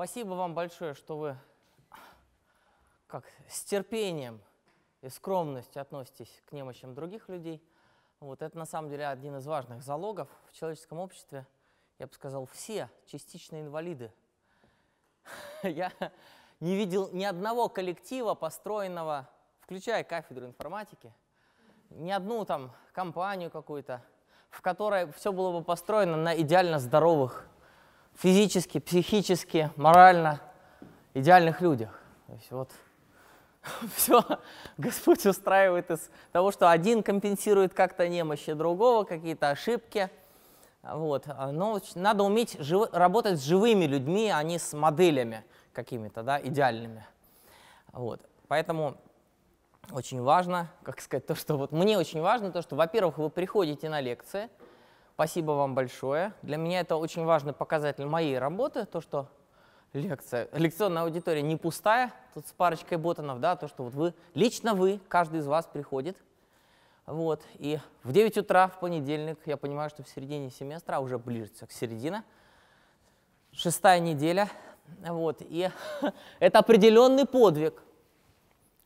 Спасибо вам большое, что вы как с терпением и скромностью относитесь к немощам других людей. Вот это на самом деле один из важных залогов в человеческом обществе. Я бы сказал, все частичные инвалиды. Я не видел ни одного коллектива, построенного, включая кафедру информатики, ни одну там компанию какую-то, в которой все было бы построено на идеально здоровых физически, психически, морально идеальных людях. То есть вот все Господь устраивает из того, что один компенсирует как-то немощи другого, какие-то ошибки. Вот. А, Но ну, надо уметь жив... работать с живыми людьми, а не с моделями какими-то да, идеальными. Вот. Поэтому очень важно, как сказать, то, что вот мне очень важно, то, что, во-первых, вы приходите на лекции – Спасибо вам большое. Для меня это очень важный показатель моей работы, то, что лекция, лекционная аудитория не пустая, тут с парочкой ботанов, да, то, что вот вы, лично вы, каждый из вас приходит, вот, и в 9 утра в понедельник, я понимаю, что в середине семестра, а уже ближе к середине, шестая неделя, вот, и это определенный подвиг,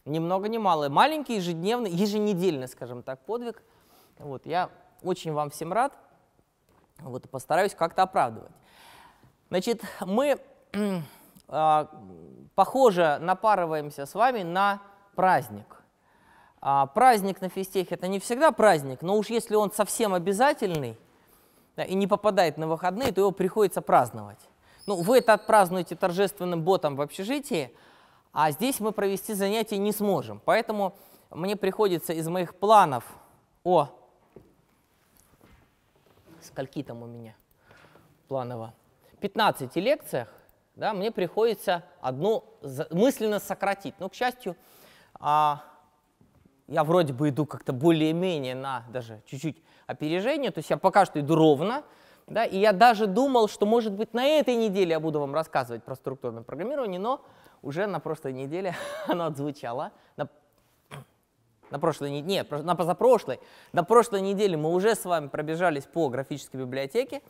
ни много ни мало, маленький ежедневный, еженедельный, скажем так, подвиг, вот, я очень вам всем рад, вот, постараюсь как-то оправдывать. Значит, мы э, похоже напарываемся с вами на праздник. А праздник на физтехе – это не всегда праздник, но уж если он совсем обязательный да, и не попадает на выходные, то его приходится праздновать. Ну, вы это отпразднуете торжественным ботом в общежитии, а здесь мы провести занятия не сможем. Поэтому мне приходится из моих планов о скольки там у меня планово, 15 лекциях, да, мне приходится одну мысленно сократить. Но, к счастью, а, я вроде бы иду как-то более-менее на даже чуть-чуть опережение, то есть я пока что иду ровно, да, и я даже думал, что, может быть, на этой неделе я буду вам рассказывать про структурное программирование, но уже на прошлой неделе оно отзвучало, на на прошлой неделе, нет, на позапрошлой, на прошлой неделе мы уже с вами пробежались по графической библиотеке.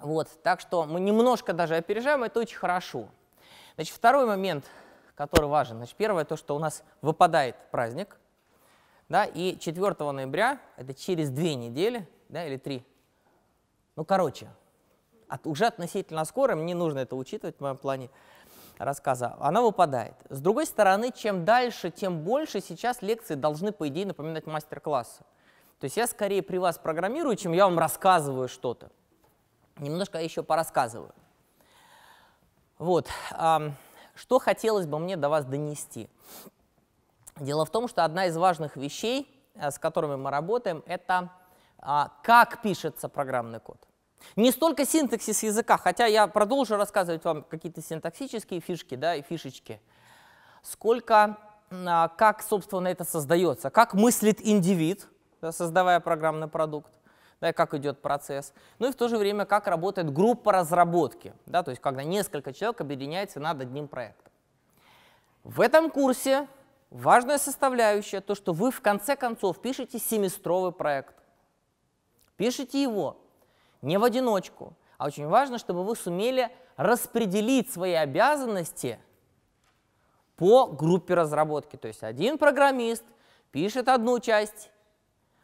Вот, так что мы немножко даже опережаем, это очень хорошо. Значит, второй момент, который важен. Значит, первое, то, что у нас выпадает праздник. Да, и 4 ноября, это через две недели, да, или три. Ну, короче, от, уже относительно скоро, мне нужно это учитывать в моем плане рассказа, она выпадает. С другой стороны, чем дальше, тем больше сейчас лекции должны, по идее, напоминать мастер-классы. То есть я скорее при вас программирую, чем я вам рассказываю что-то. Немножко еще порассказываю. Вот. Что хотелось бы мне до вас донести? Дело в том, что одна из важных вещей, э, с которыми мы работаем, это а, как пишется программный код. Не столько синтаксис языка, хотя я продолжу рассказывать вам какие-то синтаксические фишки да, и фишечки, сколько а, как, собственно, это создается, как мыслит индивид, создавая программный продукт, да, как идет процесс, ну и в то же время, как работает группа разработки, да, то есть когда несколько человек объединяется над одним проектом. В этом курсе важная составляющая то, что вы в конце концов пишете семестровый проект. Пишите его, не в одиночку, а очень важно, чтобы вы сумели распределить свои обязанности по группе разработки. То есть один программист пишет одну часть,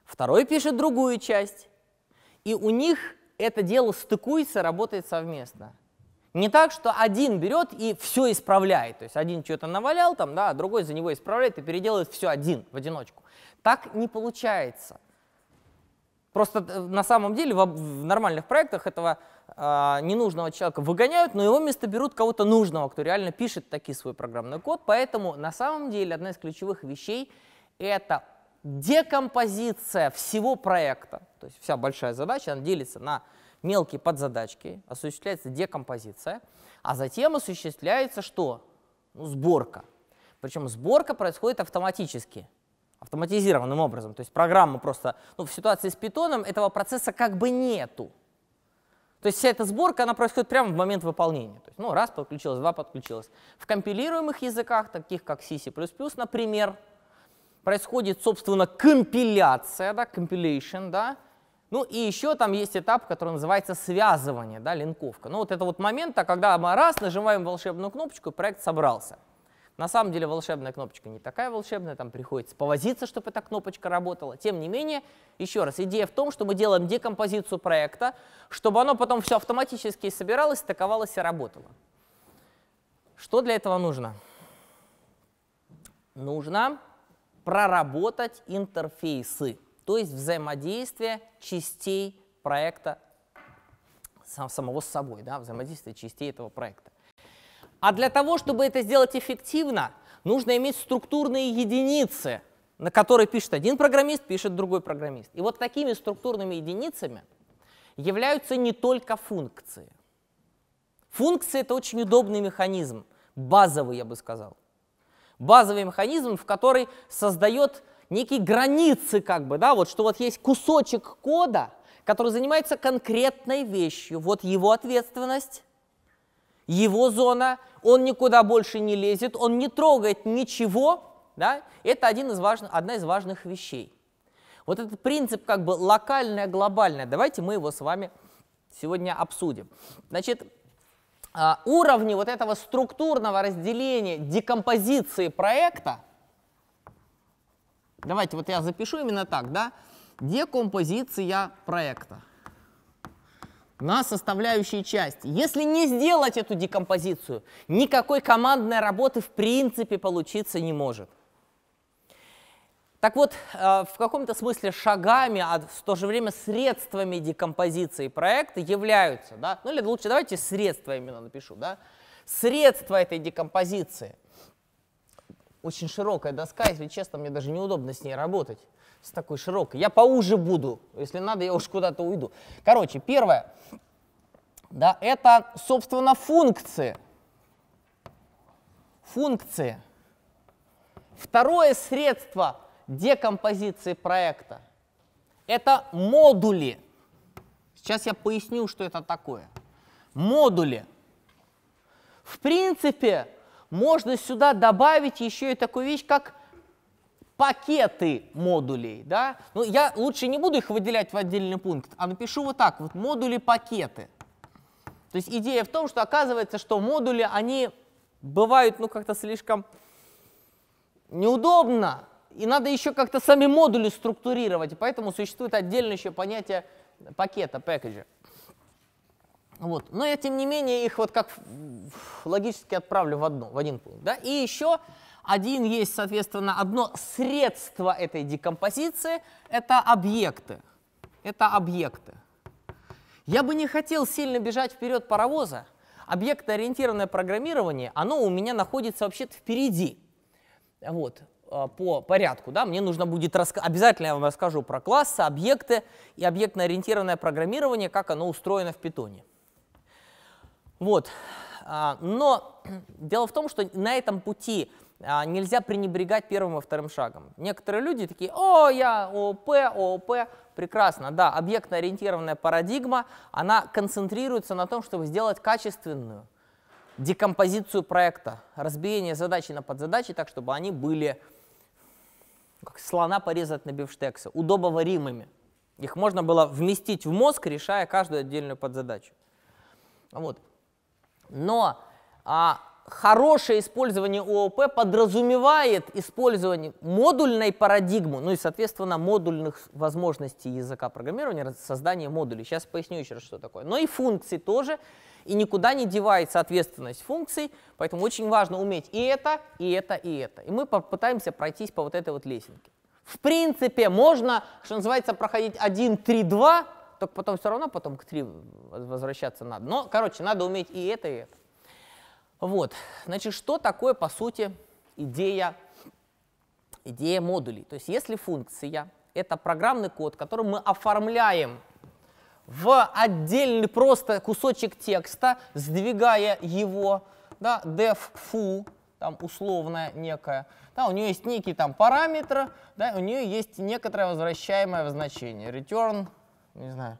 второй пишет другую часть, и у них это дело стыкуется, работает совместно. Не так, что один берет и все исправляет. То есть один что-то навалял, там, да, а другой за него исправляет и переделывает все один в одиночку. Так не получается. Просто э, на самом деле в, нормальных проектах этого э, ненужного человека выгоняют, но его место берут кого-то нужного, кто реально пишет таки свой программный код. Поэтому на самом деле одна из ключевых вещей это декомпозиция всего проекта. То есть вся большая задача, она делится на мелкие подзадачки, осуществляется декомпозиция, а затем осуществляется что? Ну, сборка. Причем сборка происходит автоматически автоматизированным образом. То есть программа просто, ну, в ситуации с питоном этого процесса как бы нету. То есть вся эта сборка, она происходит прямо в момент выполнения. То есть, ну, раз подключилось, два подключилось. В компилируемых языках, таких как C, например, происходит, собственно, компиляция, да, compilation, да, ну и еще там есть этап, который называется связывание, да, линковка. Ну вот это вот момент, а когда мы раз нажимаем волшебную кнопочку, проект собрался. На самом деле волшебная кнопочка не такая волшебная, там приходится повозиться, чтобы эта кнопочка работала. Тем не менее, еще раз, идея в том, что мы делаем декомпозицию проекта, чтобы оно потом все автоматически собиралось, стыковалось и работало. Что для этого нужно? Нужно проработать интерфейсы, то есть взаимодействие частей проекта самого с собой, да, взаимодействие частей этого проекта. А для того, чтобы это сделать эффективно, нужно иметь структурные единицы, на которые пишет один программист, пишет другой программист. И вот такими структурными единицами являются не только функции. Функции — это очень удобный механизм, базовый, я бы сказал. Базовый механизм, в который создает некие границы, как бы, да, вот что вот есть кусочек кода, который занимается конкретной вещью. Вот его ответственность, его зона, он никуда больше не лезет, он не трогает ничего, да? это один из важных, одна из важных вещей. Вот этот принцип как бы локальное, глобальное, давайте мы его с вами сегодня обсудим. Значит, а, уровни вот этого структурного разделения декомпозиции проекта, давайте вот я запишу именно так, да, декомпозиция проекта на составляющие части. Если не сделать эту декомпозицию, никакой командной работы в принципе получиться не может. Так вот, э, в каком-то смысле шагами, а в то же время средствами декомпозиции проекта являются, да, ну или лучше давайте средства именно напишу, да, средства этой декомпозиции. Очень широкая доска, если честно, мне даже неудобно с ней работать с такой широкой. Я поуже буду, если надо, я уж куда-то уйду. Короче, первое, да, это, собственно, функции. Функции. Второе средство декомпозиции проекта – это модули. Сейчас я поясню, что это такое. Модули. В принципе, можно сюда добавить еще и такую вещь, как пакеты модулей, да? Ну, я лучше не буду их выделять в отдельный пункт, а напишу вот так, вот модули-пакеты. То есть идея в том, что оказывается, что модули, они бывают, ну, как-то слишком неудобно, и надо еще как-то сами модули структурировать, и поэтому существует отдельное еще понятие пакета, пэкэджа. Вот. Но я, тем не менее, их вот как логически отправлю в, одну, в один пункт. Да? И еще один есть, соответственно, одно средство этой декомпозиции — это объекты. Это объекты. Я бы не хотел сильно бежать вперед паровоза. Объектно-ориентированное программирование, оно у меня находится вообще-то впереди. Вот, а, по порядку, да, мне нужно будет, раска... обязательно я вам расскажу про классы, объекты и объектно-ориентированное программирование, как оно устроено в питоне. Вот, а, но дело в том, что на этом пути а, нельзя пренебрегать первым и вторым шагом. Некоторые люди такие, о, я ООП, ООП, прекрасно, да, объектно-ориентированная парадигма, она концентрируется на том, чтобы сделать качественную декомпозицию проекта, разбиение задачи на подзадачи так, чтобы они были как слона порезать на бифштексы, удобоваримыми. Их можно было вместить в мозг, решая каждую отдельную подзадачу. Вот. Но а, хорошее использование ООП подразумевает использование модульной парадигмы, ну и, соответственно, модульных возможностей языка программирования, создание модулей. Сейчас поясню еще раз, что такое. Но и функции тоже, и никуда не девается ответственность функций, поэтому очень важно уметь и это, и это, и это. И мы попытаемся пройтись по вот этой вот лесенке. В принципе, можно, что называется, проходить 1, 3, 2, только потом все равно потом к 3 возвращаться надо. Но, короче, надо уметь и это, и это. Вот, значит, что такое, по сути, идея, идея модулей? То есть если функция — это программный код, который мы оформляем в отдельный просто кусочек текста, сдвигая его, да, def foo, там условная некая, да, у нее есть некий там параметр, да, у нее есть некоторое возвращаемое значение, return, не знаю,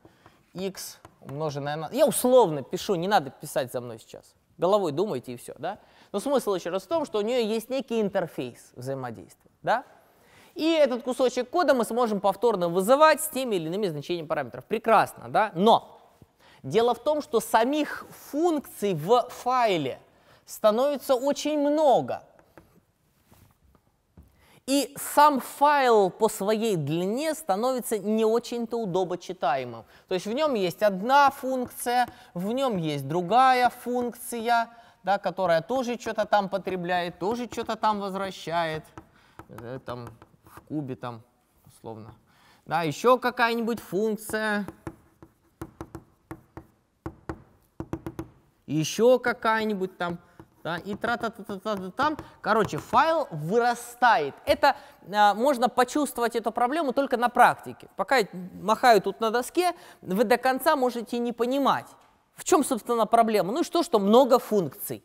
x умноженное на... Я условно пишу, не надо писать за мной сейчас. Головой думаете и все, да? Но смысл еще раз в том, что у нее есть некий интерфейс взаимодействия, да? И этот кусочек кода мы сможем повторно вызывать с теми или иными значениями параметров. Прекрасно, да? Но дело в том, что самих функций в файле становится очень много – и сам файл по своей длине становится не очень-то удобно читаемым. То есть в нем есть одна функция, в нем есть другая функция, да, которая тоже что-то там потребляет, тоже что-то там возвращает, э, там в кубе там условно. Да, еще какая-нибудь функция, еще какая-нибудь там да, и тра та та та та там Короче, файл вырастает. Это э, можно почувствовать эту проблему только на практике. Пока я махаю тут на доске, вы до конца можете не понимать, в чем, собственно, проблема. Ну и что, что много функций.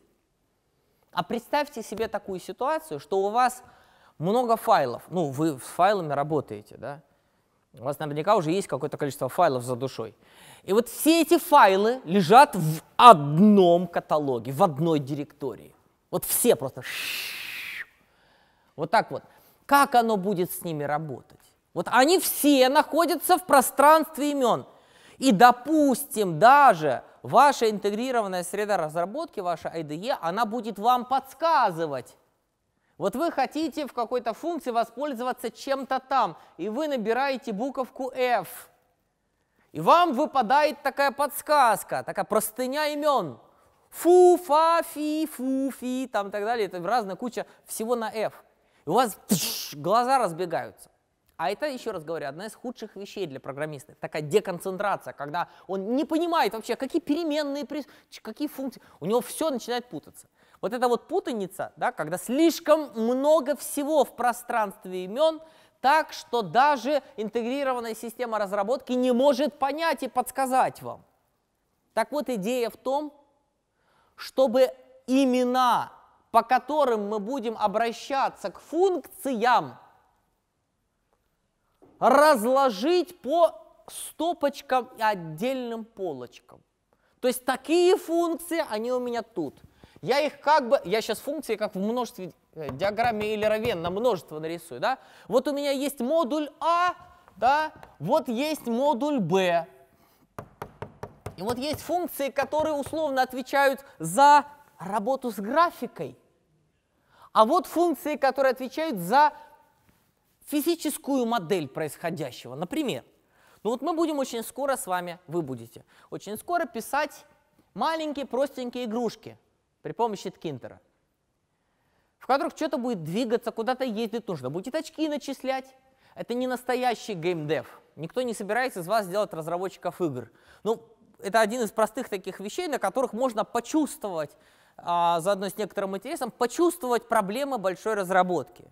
А представьте себе такую ситуацию, что у вас много файлов. Ну, вы с файлами работаете, да? У вас наверняка уже есть какое-то количество файлов за душой. И вот все эти файлы лежат в одном каталоге, в одной директории. Вот все просто. Вот так вот. Как оно будет с ними работать? Вот они все находятся в пространстве имен. И, допустим, даже ваша интегрированная среда разработки, ваша IDE, она будет вам подсказывать, вот вы хотите в какой-то функции воспользоваться чем-то там, и вы набираете буковку f. И вам выпадает такая подсказка, такая простыня имен. Фу, фа, фи, фу, фи, там и так далее. Это разная куча всего на f. И у вас пш, глаза разбегаются. А это, еще раз говорю, одна из худших вещей для программиста. Такая деконцентрация, когда он не понимает вообще, какие переменные, какие функции. У него все начинает путаться. Вот эта вот путаница, да, когда слишком много всего в пространстве имен, так что даже интегрированная система разработки не может понять и подсказать вам. Так вот, идея в том, чтобы имена, по которым мы будем обращаться к функциям, разложить по стопочкам и отдельным полочкам. То есть такие функции, они у меня тут. Я их как бы, я сейчас функции как в множестве, э, диаграмме или равен на множество нарисую, да? Вот у меня есть модуль А, да, вот есть модуль Б. И вот есть функции, которые условно отвечают за работу с графикой. А вот функции, которые отвечают за физическую модель происходящего. Например, ну вот мы будем очень скоро с вами, вы будете, очень скоро писать маленькие простенькие игрушки – при помощи ткинтера, в которых что-то будет двигаться, куда-то ездить нужно, будет очки начислять. Это не настоящий геймдев. Никто не собирается из вас сделать разработчиков игр. Ну, это один из простых таких вещей, на которых можно почувствовать, а, заодно с некоторым интересом, почувствовать проблемы большой разработки.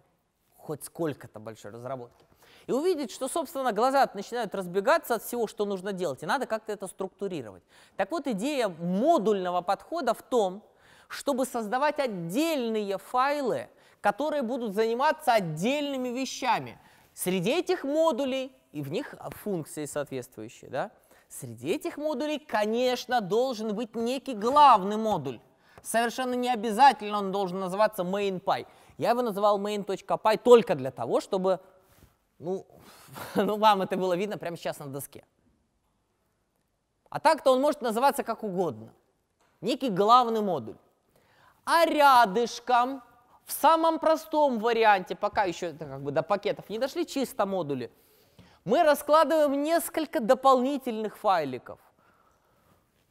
Хоть сколько-то большой разработки. И увидеть, что, собственно, глаза начинают разбегаться от всего, что нужно делать, и надо как-то это структурировать. Так вот, идея модульного подхода в том, чтобы создавать отдельные файлы, которые будут заниматься отдельными вещами. Среди этих модулей, и в них функции соответствующие, да? Среди этих модулей, конечно, должен быть некий главный модуль. Совершенно не обязательно он должен называться main.py. Я его называл main.py только для того, чтобы ну, ну, вам это было видно прямо сейчас на доске. А так-то он может называться как угодно. Некий главный модуль. А рядышком, в самом простом варианте, пока еще как бы, до пакетов не дошли, чисто модули, мы раскладываем несколько дополнительных файликов.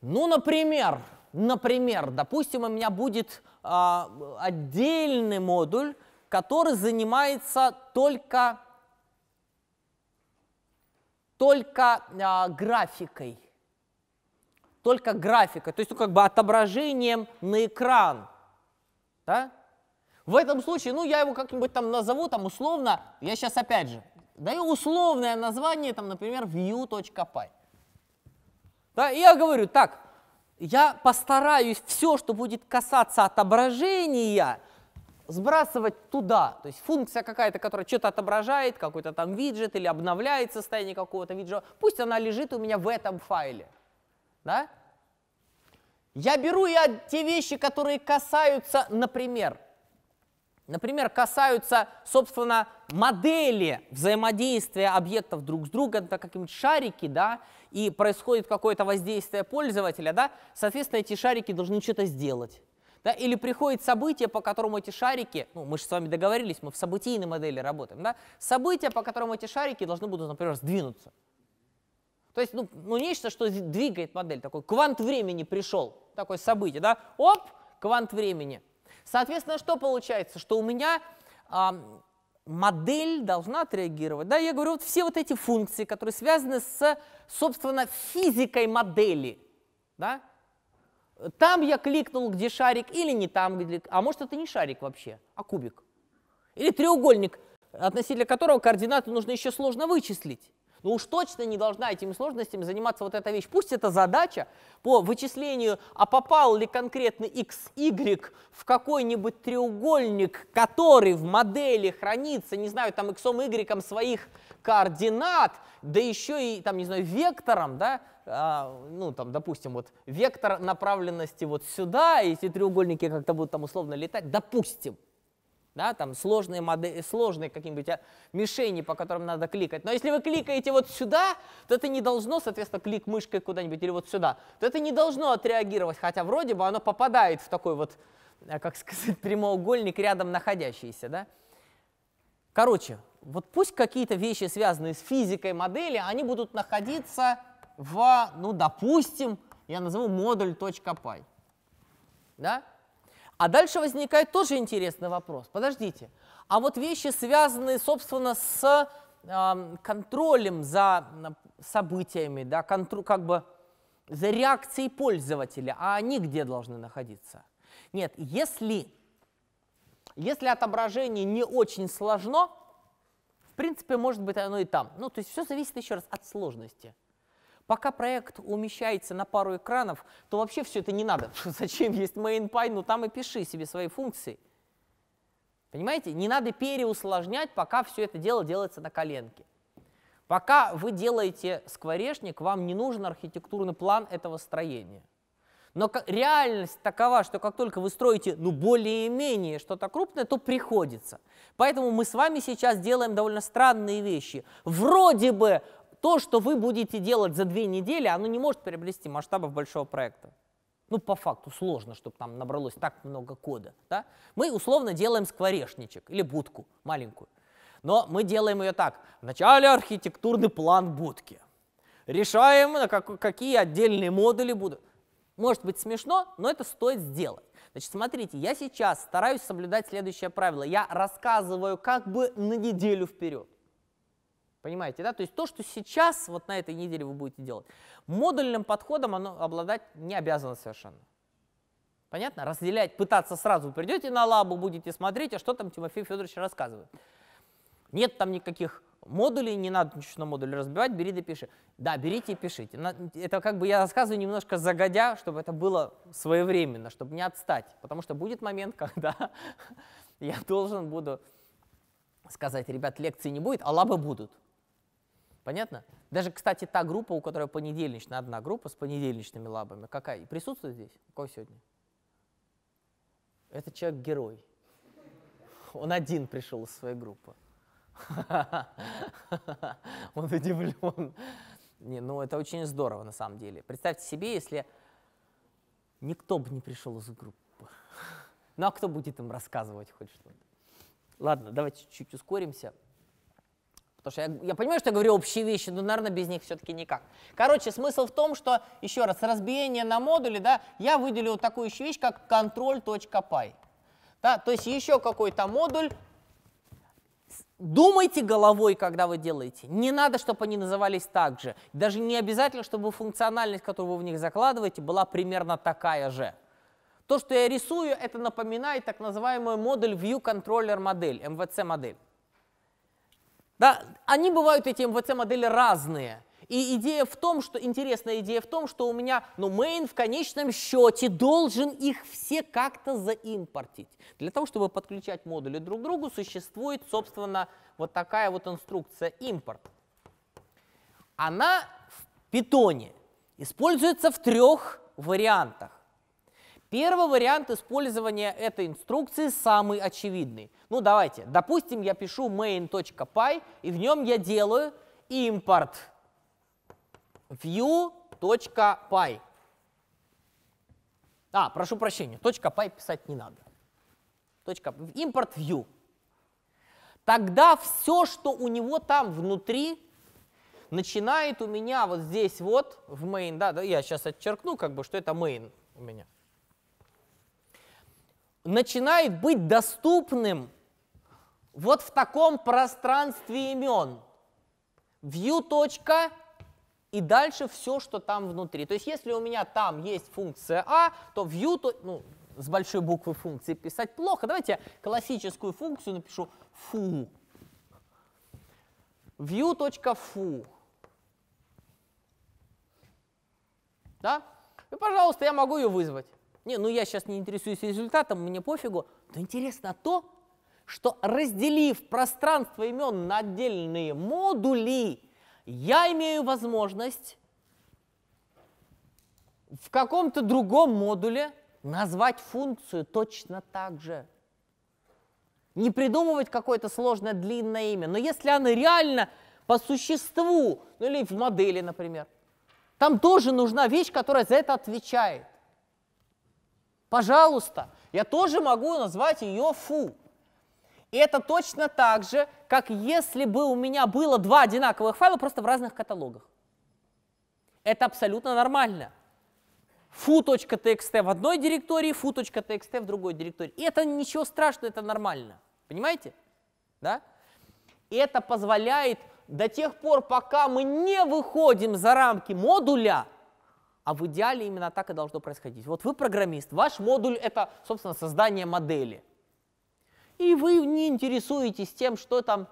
Ну, например, например, допустим, у меня будет а, отдельный модуль, который занимается только, только а, графикой. Только графикой, то есть ну, как бы отображением на экран. Да? В этом случае, ну, я его как-нибудь там назову, там, условно, я сейчас опять же даю условное название, там, например, view.py. Да, я говорю, так, я постараюсь все, что будет касаться отображения, сбрасывать туда. То есть функция какая-то, которая что-то отображает, какой-то там виджет или обновляет состояние какого-то виджета, пусть она лежит у меня в этом файле. Да? Я беру я те вещи, которые касаются, например, например, касаются, собственно, модели взаимодействия объектов друг с другом, так как им шарики, да, и происходит какое-то воздействие пользователя, да, соответственно, эти шарики должны что-то сделать. Да, или приходит событие, по которому эти шарики, ну, мы же с вами договорились, мы в событийной модели работаем, да, событие, по которому эти шарики должны будут, например, сдвинуться. То есть, ну, ну нечто, что двигает модель, такой квант времени пришел, такое событие, да, оп, квант времени. Соответственно, что получается, что у меня а, модель должна отреагировать, да, я говорю, вот все вот эти функции, которые связаны с, собственно, физикой модели, да, там я кликнул, где шарик, или не там, где, а может это не шарик вообще, а кубик, или треугольник, относительно которого координаты нужно еще сложно вычислить. Но ну уж точно не должна этими сложностями заниматься вот эта вещь. Пусть это задача по вычислению, а попал ли конкретно x, y в какой-нибудь треугольник, который в модели хранится, не знаю, там x, y своих координат, да еще и, там, не знаю, вектором, да, а, ну, там, допустим, вот вектор направленности вот сюда, и эти треугольники как-то будут там условно летать, допустим, да, там сложные, модели, сложные какие-нибудь а, мишени, по которым надо кликать. Но если вы кликаете вот сюда, то это не должно, соответственно, клик мышкой куда-нибудь или вот сюда, то это не должно отреагировать, хотя вроде бы оно попадает в такой вот, а, как сказать, прямоугольник рядом находящийся. Да? Короче, вот пусть какие-то вещи, связанные с физикой модели, они будут находиться в, ну, допустим, я назову модуль .py, Да? А дальше возникает тоже интересный вопрос. Подождите, а вот вещи, связанные, собственно, с э, контролем за событиями, да, контру, как бы за реакцией пользователя, а они где должны находиться? Нет, если, если отображение не очень сложно, в принципе, может быть оно и там. Ну, то есть все зависит еще раз от сложности. Пока проект умещается на пару экранов, то вообще все это не надо. Зачем есть MainPy? Ну там и пиши себе свои функции. Понимаете? Не надо переусложнять, пока все это дело делается на коленке. Пока вы делаете скворечник, вам не нужен архитектурный план этого строения. Но реальность такова, что как только вы строите, ну, более-менее что-то крупное, то приходится. Поэтому мы с вами сейчас делаем довольно странные вещи. Вроде бы то, что вы будете делать за две недели, оно не может приобрести масштабов большого проекта. Ну, по факту сложно, чтобы там набралось так много кода. Да? Мы условно делаем скворечничек или будку маленькую. Но мы делаем ее так. Вначале архитектурный план будки. Решаем, какие отдельные модули будут. Может быть смешно, но это стоит сделать. Значит, смотрите, я сейчас стараюсь соблюдать следующее правило. Я рассказываю как бы на неделю вперед. Понимаете, да? То есть то, что сейчас, вот на этой неделе вы будете делать, модульным подходом оно обладать не обязано совершенно. Понятно? Разделять, пытаться сразу. Придете на лабу, будете смотреть, а что там Тимофей Федорович рассказывает. Нет там никаких модулей, не надо ничего на модули разбивать, бери да пиши. Да, берите и пишите. Это как бы я рассказываю немножко загодя, чтобы это было своевременно, чтобы не отстать. Потому что будет момент, когда я должен буду сказать, ребят, лекции не будет, а лабы будут. Понятно? Даже, кстати, та группа, у которой понедельничная, одна группа с понедельничными лабами, какая? Присутствует здесь? У кого сегодня? Это человек-герой. Он один пришел из своей группы. Он удивлен. Не, ну это очень здорово на самом деле. Представьте себе, если никто бы не пришел из группы. Ну а кто будет им рассказывать хоть что-то? Ладно, давайте чуть-чуть ускоримся. Потому что я, я понимаю, что я говорю общие вещи, но, наверное, без них все-таки никак. Короче, смысл в том, что, еще раз, разбиение на модули, да, я выделил такую еще вещь, как control.py. Да, то есть еще какой-то модуль. Думайте головой, когда вы делаете. Не надо, чтобы они назывались так же. Даже не обязательно, чтобы функциональность, которую вы в них закладываете, была примерно такая же. То, что я рисую, это напоминает так называемую модуль View Controller модель, (MVC) модель. Да, они бывают эти МВЦ-модели разные. И идея в том, что, интересная идея в том, что у меня, ну, main в конечном счете должен их все как-то заимпортить. Для того, чтобы подключать модули друг к другу, существует, собственно, вот такая вот инструкция импорт. Она в питоне используется в трех вариантах. Первый вариант использования этой инструкции самый очевидный. Ну давайте, допустим, я пишу main.py, и в нем я делаю import view.py. А, прошу прощения, .py писать не надо. Import view. Тогда все, что у него там внутри, начинает у меня вот здесь вот в main, да, да я сейчас отчеркну, как бы, что это main у меня начинает быть доступным вот в таком пространстве имен. View точка и дальше все, что там внутри. То есть если у меня там есть функция а, то view, то, ну, с большой буквы функции писать плохо. Давайте я классическую функцию напишу фу. view.foo. Да? И, пожалуйста, я могу ее вызвать не, ну я сейчас не интересуюсь результатом, мне пофигу, Но интересно то, что разделив пространство имен на отдельные модули, я имею возможность в каком-то другом модуле назвать функцию точно так же. Не придумывать какое-то сложное длинное имя, но если она реально по существу, ну или в модели, например, там тоже нужна вещь, которая за это отвечает. Пожалуйста, я тоже могу назвать ее фу. И это точно так же, как если бы у меня было два одинаковых файла просто в разных каталогах. Это абсолютно нормально. foo.txt в одной директории, foo.txt в другой директории. И это ничего страшного, это нормально. Понимаете? Да? И это позволяет до тех пор, пока мы не выходим за рамки модуля, а в идеале именно так и должно происходить. Вот вы программист, ваш модуль это, собственно, создание модели. И вы не интересуетесь тем, что там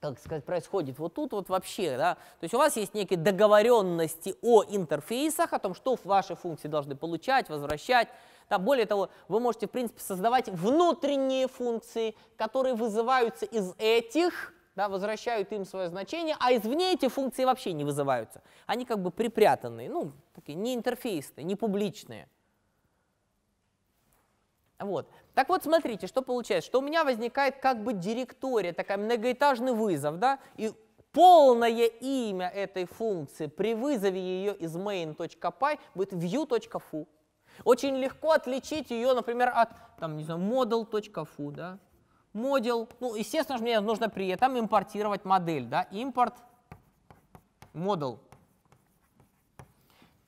как сказать, происходит вот тут вот вообще, да, то есть у вас есть некие договоренности о интерфейсах, о том, что ваши функции должны получать, возвращать, да, более того, вы можете, в принципе, создавать внутренние функции, которые вызываются из этих да, возвращают им свое значение, а извне эти функции вообще не вызываются. Они как бы припрятанные, ну, такие не интерфейсные, не публичные. Вот. Так вот, смотрите, что получается, что у меня возникает как бы директория, такая многоэтажный вызов, да, и полное имя этой функции при вызове ее из main.py будет view.foo. Очень легко отличить ее, например, от, там, не знаю, model.foo, да, модель, Ну, естественно же, мне нужно при этом импортировать модель. Да? Импорт модель,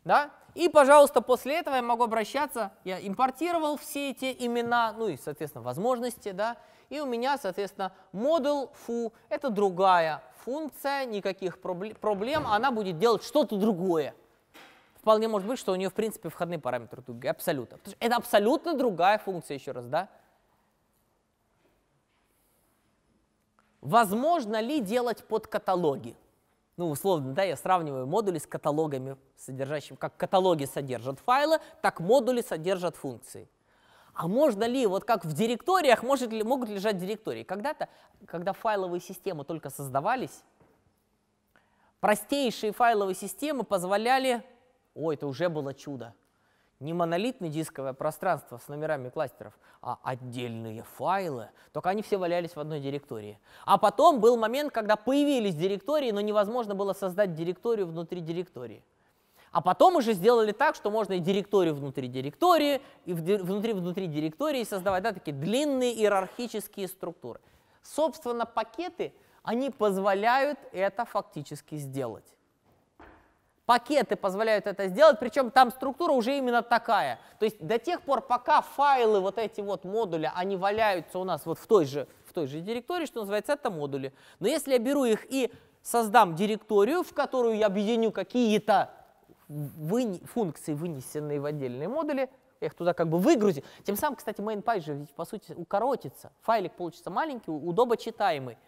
Да? И, пожалуйста, после этого я могу обращаться. Я импортировал все эти имена, ну и, соответственно, возможности. Да? И у меня, соответственно, модел фу – это другая функция, никаких проблем. Она будет делать что-то другое. Вполне может быть, что у нее, в принципе, входные параметры другие. Абсолютно. это абсолютно другая функция, еще раз, да? Возможно ли делать под каталоги? Ну, условно, да, я сравниваю модули с каталогами, содержащими, как каталоги содержат файлы, так модули содержат функции. А можно ли, вот как в директориях, может ли, могут лежать директории? Когда-то, когда файловые системы только создавались, простейшие файловые системы позволяли, ой, это уже было чудо, не монолитное дисковое пространство с номерами кластеров, а отдельные файлы. Только они все валялись в одной директории. А потом был момент, когда появились директории, но невозможно было создать директорию внутри директории. А потом уже сделали так, что можно и директорию внутри директории, и внутри внутри директории создавать да, такие длинные иерархические структуры. Собственно, пакеты, они позволяют это фактически сделать пакеты позволяют это сделать, причем там структура уже именно такая. То есть до тех пор, пока файлы вот эти вот модуля, они валяются у нас вот в той же, в той же директории, что называется, это модули. Но если я беру их и создам директорию, в которую я объединю какие-то вы... функции, вынесенные в отдельные модули, я их туда как бы выгрузил. Тем самым, кстати, main же по сути укоротится. Файлик получится маленький, удобочитаемый.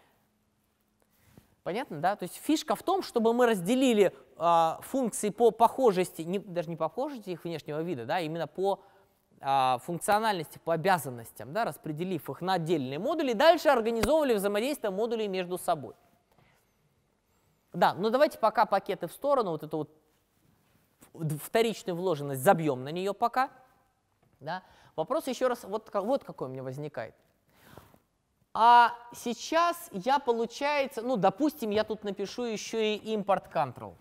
Понятно, да? То есть фишка в том, чтобы мы разделили э, функции по похожести, не, даже не похожести их внешнего вида, да, именно по э, функциональности, по обязанностям, да, распределив их на отдельные модули, дальше организовывали взаимодействие модулей между собой. Да, но ну давайте пока пакеты в сторону, вот эту вот вторичную вложенность забьем на нее пока. Да. Вопрос еще раз, вот, вот какой у меня возникает. А сейчас я, получается, ну, допустим, я тут напишу еще и импорт control.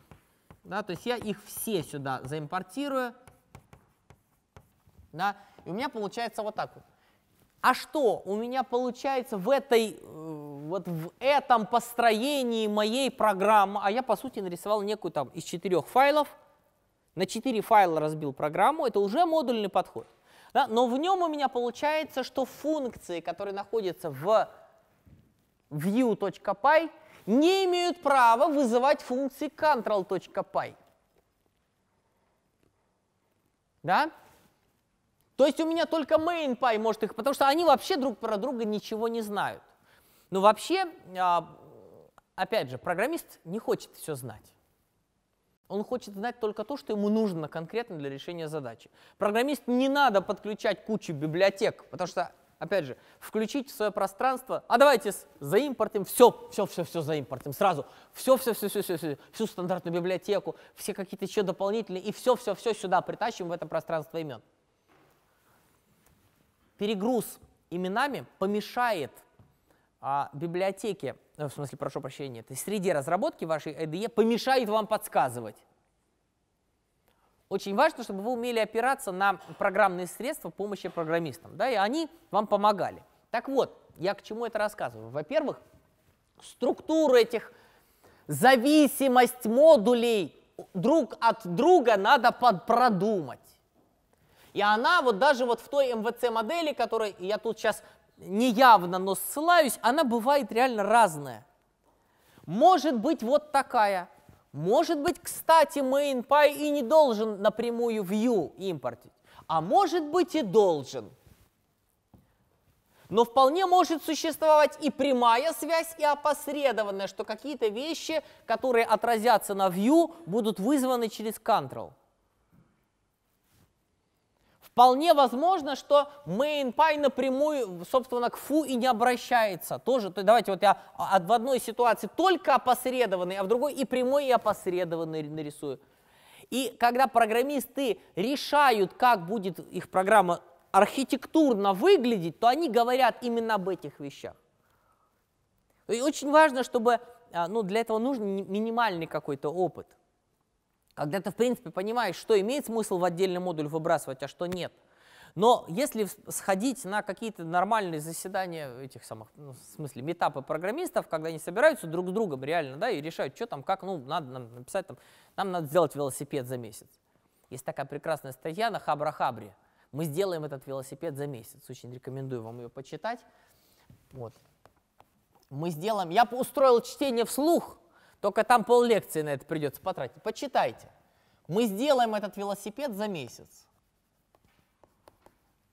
Да, то есть я их все сюда заимпортирую. Да, и у меня получается вот так вот. А что у меня получается в этой, э, вот в этом построении моей программы, а я, по сути, нарисовал некую там из четырех файлов, на четыре файла разбил программу, это уже модульный подход. Да? Но в нем у меня получается, что функции, которые находятся в view.py, не имеют права вызывать функции control.py. Да? То есть у меня только main.py может их, потому что они вообще друг про друга ничего не знают. Но вообще, а, опять же, программист не хочет все знать. Он хочет знать только то, что ему нужно конкретно для решения задачи. Программист не надо подключать кучу библиотек, потому что, опять же, включить в свое пространство, а давайте заимпортим все, все, все, все заимпортим сразу, все, все, все, все, все, все всю стандартную библиотеку, все какие-то еще дополнительные, и все, все, все сюда притащим в это пространство имен. Перегруз именами помешает а, библиотеке Э, в смысле, прошу прощения, то есть среде разработки вашей IDE э помешает вам подсказывать. Очень важно, чтобы вы умели опираться на программные средства помощи программистам, да, и они вам помогали. Так вот, я к чему это рассказываю? Во-первых, структура этих зависимость модулей друг от друга надо продумать. И она вот даже вот в той МВЦ модели, которой я тут сейчас неявно, но ссылаюсь, она бывает реально разная. Может быть вот такая. Может быть, кстати, MainPy и не должен напрямую view импортить. А может быть и должен. Но вполне может существовать и прямая связь, и опосредованная, что какие-то вещи, которые отразятся на view, будут вызваны через control. Вполне возможно, что MainPy напрямую, собственно, к фу и не обращается. Тоже, то, давайте вот я в одной ситуации только опосредованный, а в другой и прямой, и опосредованный нарисую. И когда программисты решают, как будет их программа архитектурно выглядеть, то они говорят именно об этих вещах. И очень важно, чтобы а, ну, для этого нужен минимальный какой-то опыт – когда ты, в принципе, понимаешь, что имеет смысл в отдельный модуль выбрасывать, а что нет. Но если сходить на какие-то нормальные заседания этих самых, ну, в смысле, метапы программистов, когда они собираются друг с другом реально, да, и решают, что там, как, ну, надо нам написать там, нам надо сделать велосипед за месяц. Есть такая прекрасная статья на Хабра-Хабре. Мы сделаем этот велосипед за месяц. Очень рекомендую вам ее почитать. Вот. Мы сделаем... Я устроил чтение вслух только там пол лекции на это придется потратить. Почитайте. Мы сделаем этот велосипед за месяц.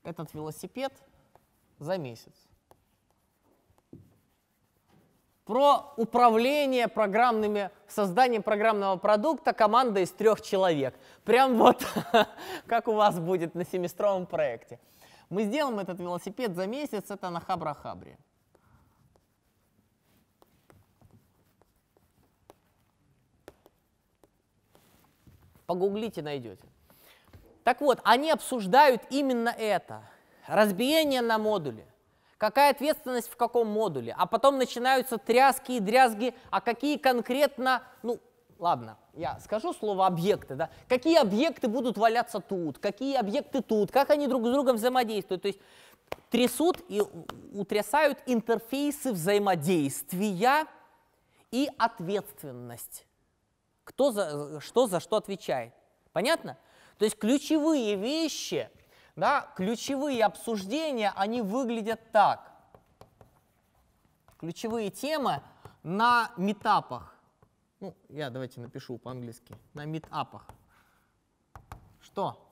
Этот велосипед за месяц. Про управление программными, созданием программного продукта команда из трех человек. Прям вот как у вас будет на семестровом проекте. Мы сделаем этот велосипед за месяц, это на Хабра-Хабре. Погуглите, найдете. Так вот, они обсуждают именно это. Разбиение на модули. Какая ответственность в каком модуле. А потом начинаются тряски и дрязги, а какие конкретно, ну, ладно, я скажу слово объекты, да, какие объекты будут валяться тут, какие объекты тут, как они друг с другом взаимодействуют, то есть трясут и утрясают интерфейсы взаимодействия и ответственность кто за, э, что за что отвечает. Понятно? То есть ключевые вещи, да, ключевые обсуждения, они выглядят так. Ключевые темы на метапах. Ну, я давайте напишу по-английски. На метапах. Что?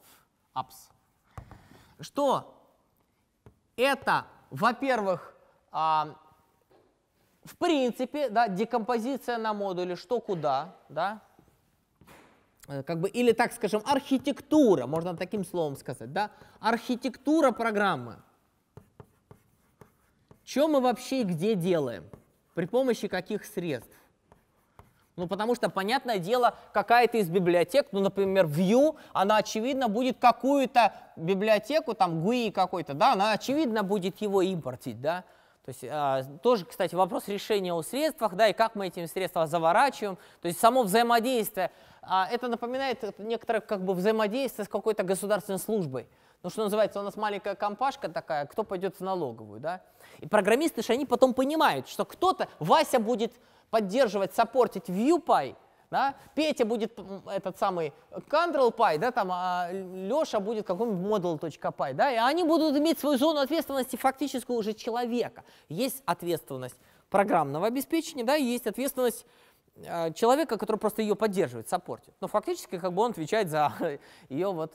Апс. Что? Это, во-первых, а, в принципе, да, декомпозиция на модуле, что куда, да, Э, как бы, или так скажем, архитектура, можно таким словом сказать, да, архитектура программы. Что мы вообще и где делаем? При помощи каких средств? Ну, потому что, понятное дело, какая-то из библиотек, ну, например, Vue, она, очевидно, будет какую-то библиотеку, там, GUI какой-то, да, она, очевидно, будет его импортить, да, то есть э, тоже, кстати, вопрос решения о средствах, да, и как мы эти средства заворачиваем. То есть само взаимодействие, э, это напоминает некоторое как бы взаимодействие с какой-то государственной службой. Ну, что называется, у нас маленькая компашка такая, кто пойдет в налоговую, да? И программисты же, они потом понимают, что кто-то, Вася будет поддерживать, саппортить ViewPy, да, Петя будет этот самый ControlPy, да, там, а Леша будет какой-нибудь model.py, да, и они будут иметь свою зону ответственности фактически уже человека. Есть ответственность программного обеспечения, да, и есть ответственность э, человека, который просто ее поддерживает, саппортит. Но фактически как бы он отвечает за ее вот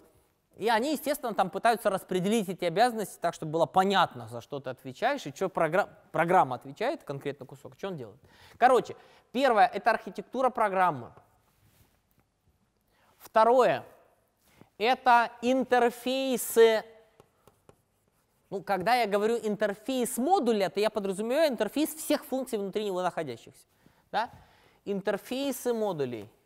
и они, естественно, там пытаются распределить эти обязанности так, чтобы было понятно, за что ты отвечаешь, и что программа, программа отвечает, конкретно кусок, что он делает. Короче, первое – это архитектура программы. Второе – это интерфейсы. Ну, когда я говорю интерфейс модуля, то я подразумеваю интерфейс всех функций внутри него находящихся. Да? Интерфейсы модулей –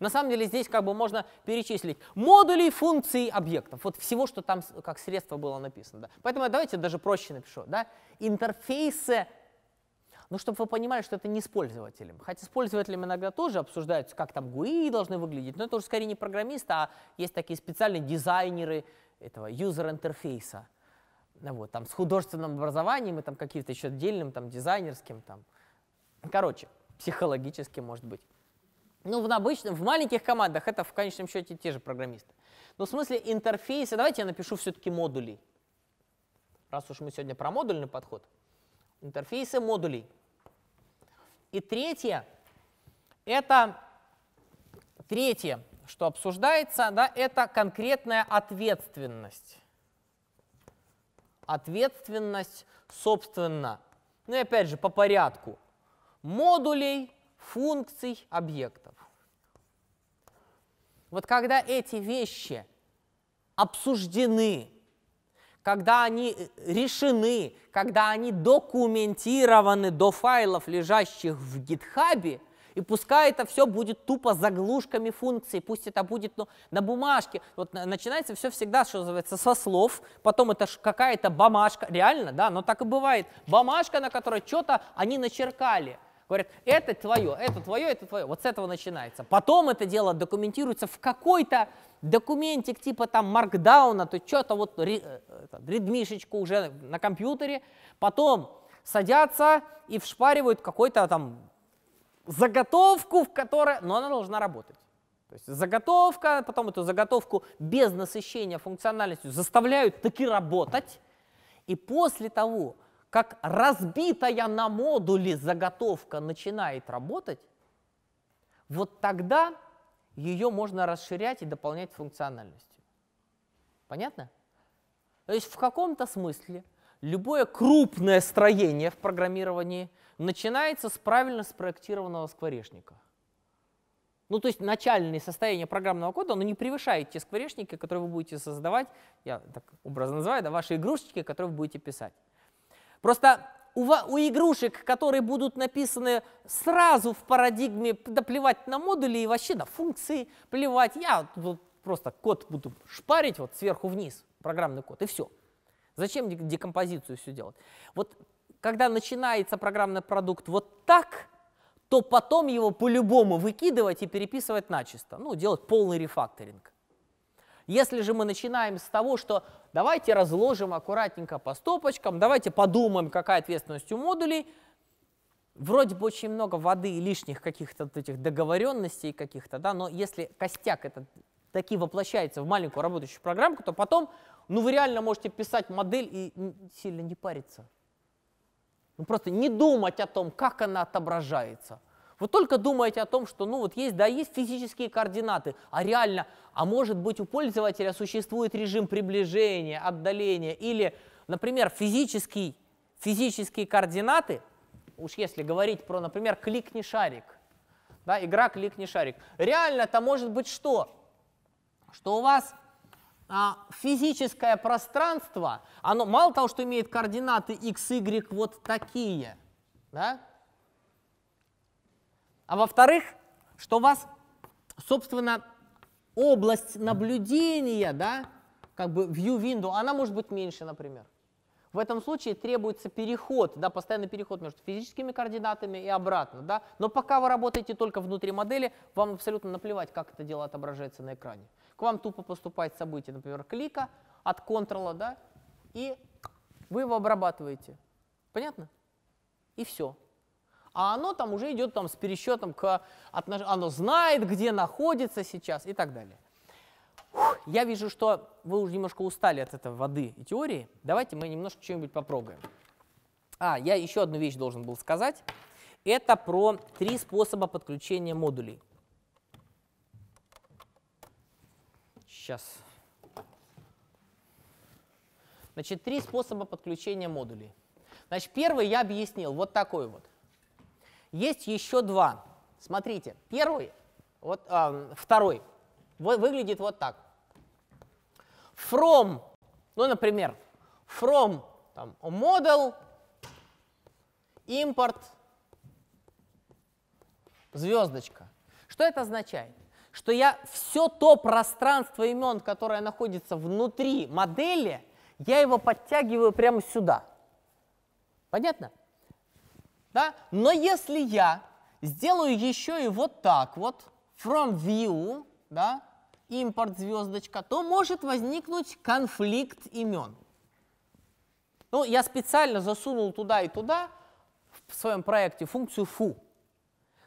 на самом деле здесь как бы можно перечислить модули, функции объектов. Вот всего, что там как средство было написано. Да. Поэтому давайте даже проще напишу. Да. Интерфейсы ну, чтобы вы понимали, что это не с пользователем. Хотя с пользователем иногда тоже обсуждаются, как там GUI должны выглядеть, но это уже скорее не программисты, а есть такие специальные дизайнеры этого юзер-интерфейса. Ну вот, там, с художественным образованием и там каким-то еще отдельным, там, дизайнерским. Там. Короче, психологически, может быть. Ну, в обычном, в маленьких командах это в конечном счете те же программисты. Но ну, в смысле интерфейса, давайте я напишу все-таки модули. Раз уж мы сегодня про модульный подход. Интерфейсы модулей. И третье, это третье, что обсуждается, да, это конкретная ответственность. Ответственность, собственно, ну и опять же по порядку. Модулей, функций объектов. Вот когда эти вещи обсуждены, когда они э, решены, когда они документированы до файлов, лежащих в гитхабе, и пускай это все будет тупо заглушками функций, пусть это будет ну, на бумажке. Вот начинается все всегда, что называется, со слов, потом это какая-то бумажка, реально, да, но так и бывает, бумажка, на которой что-то они начеркали – Говорят, это твое, это твое, это твое. Вот с этого начинается. Потом это дело документируется в какой-то документик типа там маркдауна, то что-то вот ритмишечку э, уже на компьютере. Потом садятся и вшпаривают какой-то там заготовку, в которой, но она должна работать. То есть заготовка, потом эту заготовку без насыщения функциональностью заставляют таки работать. И после того, как разбитая на модули заготовка начинает работать, вот тогда ее можно расширять и дополнять функциональностью. Понятно? То есть в каком-то смысле любое крупное строение в программировании начинается с правильно спроектированного скворечника. Ну, то есть начальное состояние программного кода, оно не превышает те скворечники, которые вы будете создавать, я так образно называю, да, ваши игрушечки, которые вы будете писать. Просто у, у игрушек, которые будут написаны сразу в парадигме да плевать на модули и вообще на функции плевать, я вот, просто код буду шпарить вот сверху вниз, программный код, и все. Зачем декомпозицию все делать? Вот когда начинается программный продукт вот так, то потом его по-любому выкидывать и переписывать начисто, ну, делать полный рефакторинг. Если же мы начинаем с того, что давайте разложим аккуратненько по стопочкам, давайте подумаем, какая ответственность у модулей, вроде бы очень много воды и лишних каких-то этих договоренностей каких-то, да, но если костяк этот таки воплощается в маленькую работающую программку, то потом, ну, вы реально можете писать модель и сильно не париться. Ну, просто не думать о том, как она отображается – вы только думаете о том, что ну вот есть, да, есть физические координаты, а реально, а может быть у пользователя существует режим приближения, отдаления или, например, физический, физические координаты, уж если говорить про, например, кликни шарик, да, игра кликни шарик. Реально это может быть что? Что у вас а, физическое пространство, оно мало того, что имеет координаты x, y вот такие, да, а во-вторых, что у вас, собственно, область наблюдения, да, как бы view window, она может быть меньше, например. В этом случае требуется переход, да, постоянный переход между физическими координатами и обратно. Да? Но пока вы работаете только внутри модели, вам абсолютно наплевать, как это дело отображается на экране. К вам тупо поступает событие, например, клика от контрола, да, и вы его обрабатываете. Понятно? И все а оно там уже идет там, с пересчетом к отношению, оно знает, где находится сейчас и так далее. Фух, я вижу, что вы уже немножко устали от этой воды и теории. Давайте мы немножко что-нибудь попробуем. А, я еще одну вещь должен был сказать. Это про три способа подключения модулей. Сейчас. Значит, три способа подключения модулей. Значит, первый я объяснил, вот такой вот. Есть еще два. Смотрите, первый, вот, э, второй выглядит вот так. From, ну, например, from там, model import звездочка. Что это означает? Что я все то пространство имен, которое находится внутри модели, я его подтягиваю прямо сюда. Понятно? Да? Но если я сделаю еще и вот так вот, from view, да, импорт звездочка, то может возникнуть конфликт имен. Ну, я специально засунул туда и туда в своем проекте функцию foo.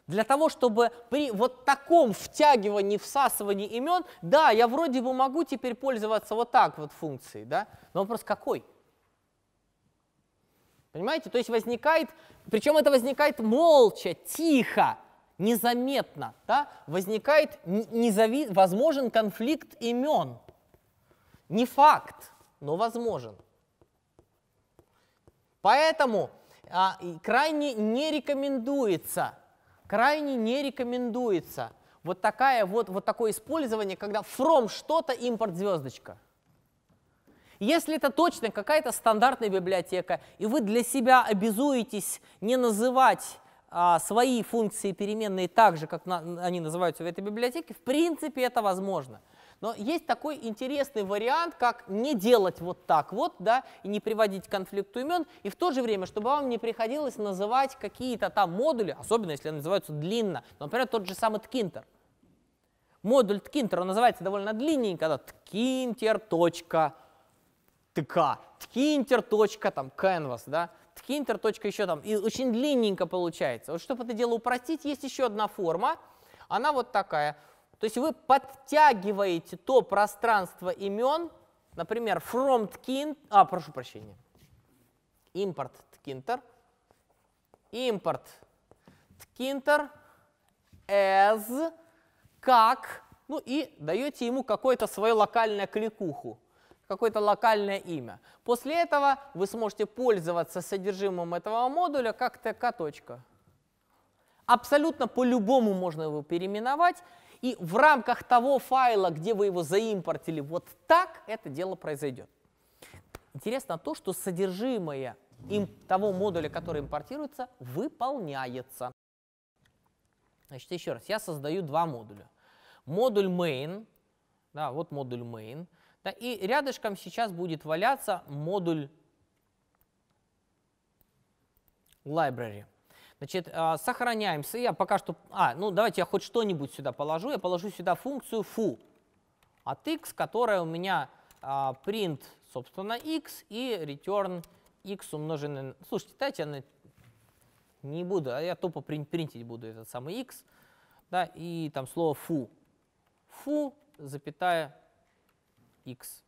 Для того, чтобы при вот таком втягивании, всасывании имен, да, я вроде бы могу теперь пользоваться вот так вот функцией, да, но вопрос какой? Понимаете? То есть возникает, причем это возникает молча, тихо, незаметно. Да? Возникает незави... возможен конфликт имен. Не факт, но возможен. Поэтому а, крайне не рекомендуется, крайне не рекомендуется вот, такая вот, вот такое использование, когда from что-то импорт звездочка. Если это точно какая-то стандартная библиотека, и вы для себя обязуетесь не называть а, свои функции переменные так же, как на, они называются в этой библиотеке, в принципе это возможно. Но есть такой интересный вариант, как не делать вот так вот, да, и не приводить к конфликту имен, и в то же время, чтобы вам не приходилось называть какие-то там модули, особенно если они называются длинно, например, тот же самый ткинтер. Модуль ткинтер, он называется довольно длинненько, да, ткинтер.com ТК, ткинтер. Там, canvas, да, ткинтер. Еще там, и очень длинненько получается. Вот чтобы это дело упростить, есть еще одна форма, она вот такая. То есть вы подтягиваете то пространство имен, например, from ткин, а, прошу прощения, импорт ткинтер, импорт ткинтер as, как, ну и даете ему какое-то свое локальное кликуху какое-то локальное имя. После этого вы сможете пользоваться содержимым этого модуля как tk. Абсолютно по-любому можно его переименовать, и в рамках того файла, где вы его заимпортили вот так, это дело произойдет. Интересно то, что содержимое им, того модуля, который импортируется, выполняется. Значит, еще раз, я создаю два модуля. Модуль main, да, вот модуль main – да, и рядышком сейчас будет валяться модуль library. Значит, а, сохраняемся. Я пока что... А, ну давайте я хоть что-нибудь сюда положу. Я положу сюда функцию foo от x, которая у меня а, print, собственно, x и return x умноженный на... Слушайте, дайте я на... не буду, а я тупо прин принтить буду этот самый x, да, и там слово foo. foo, запятая x.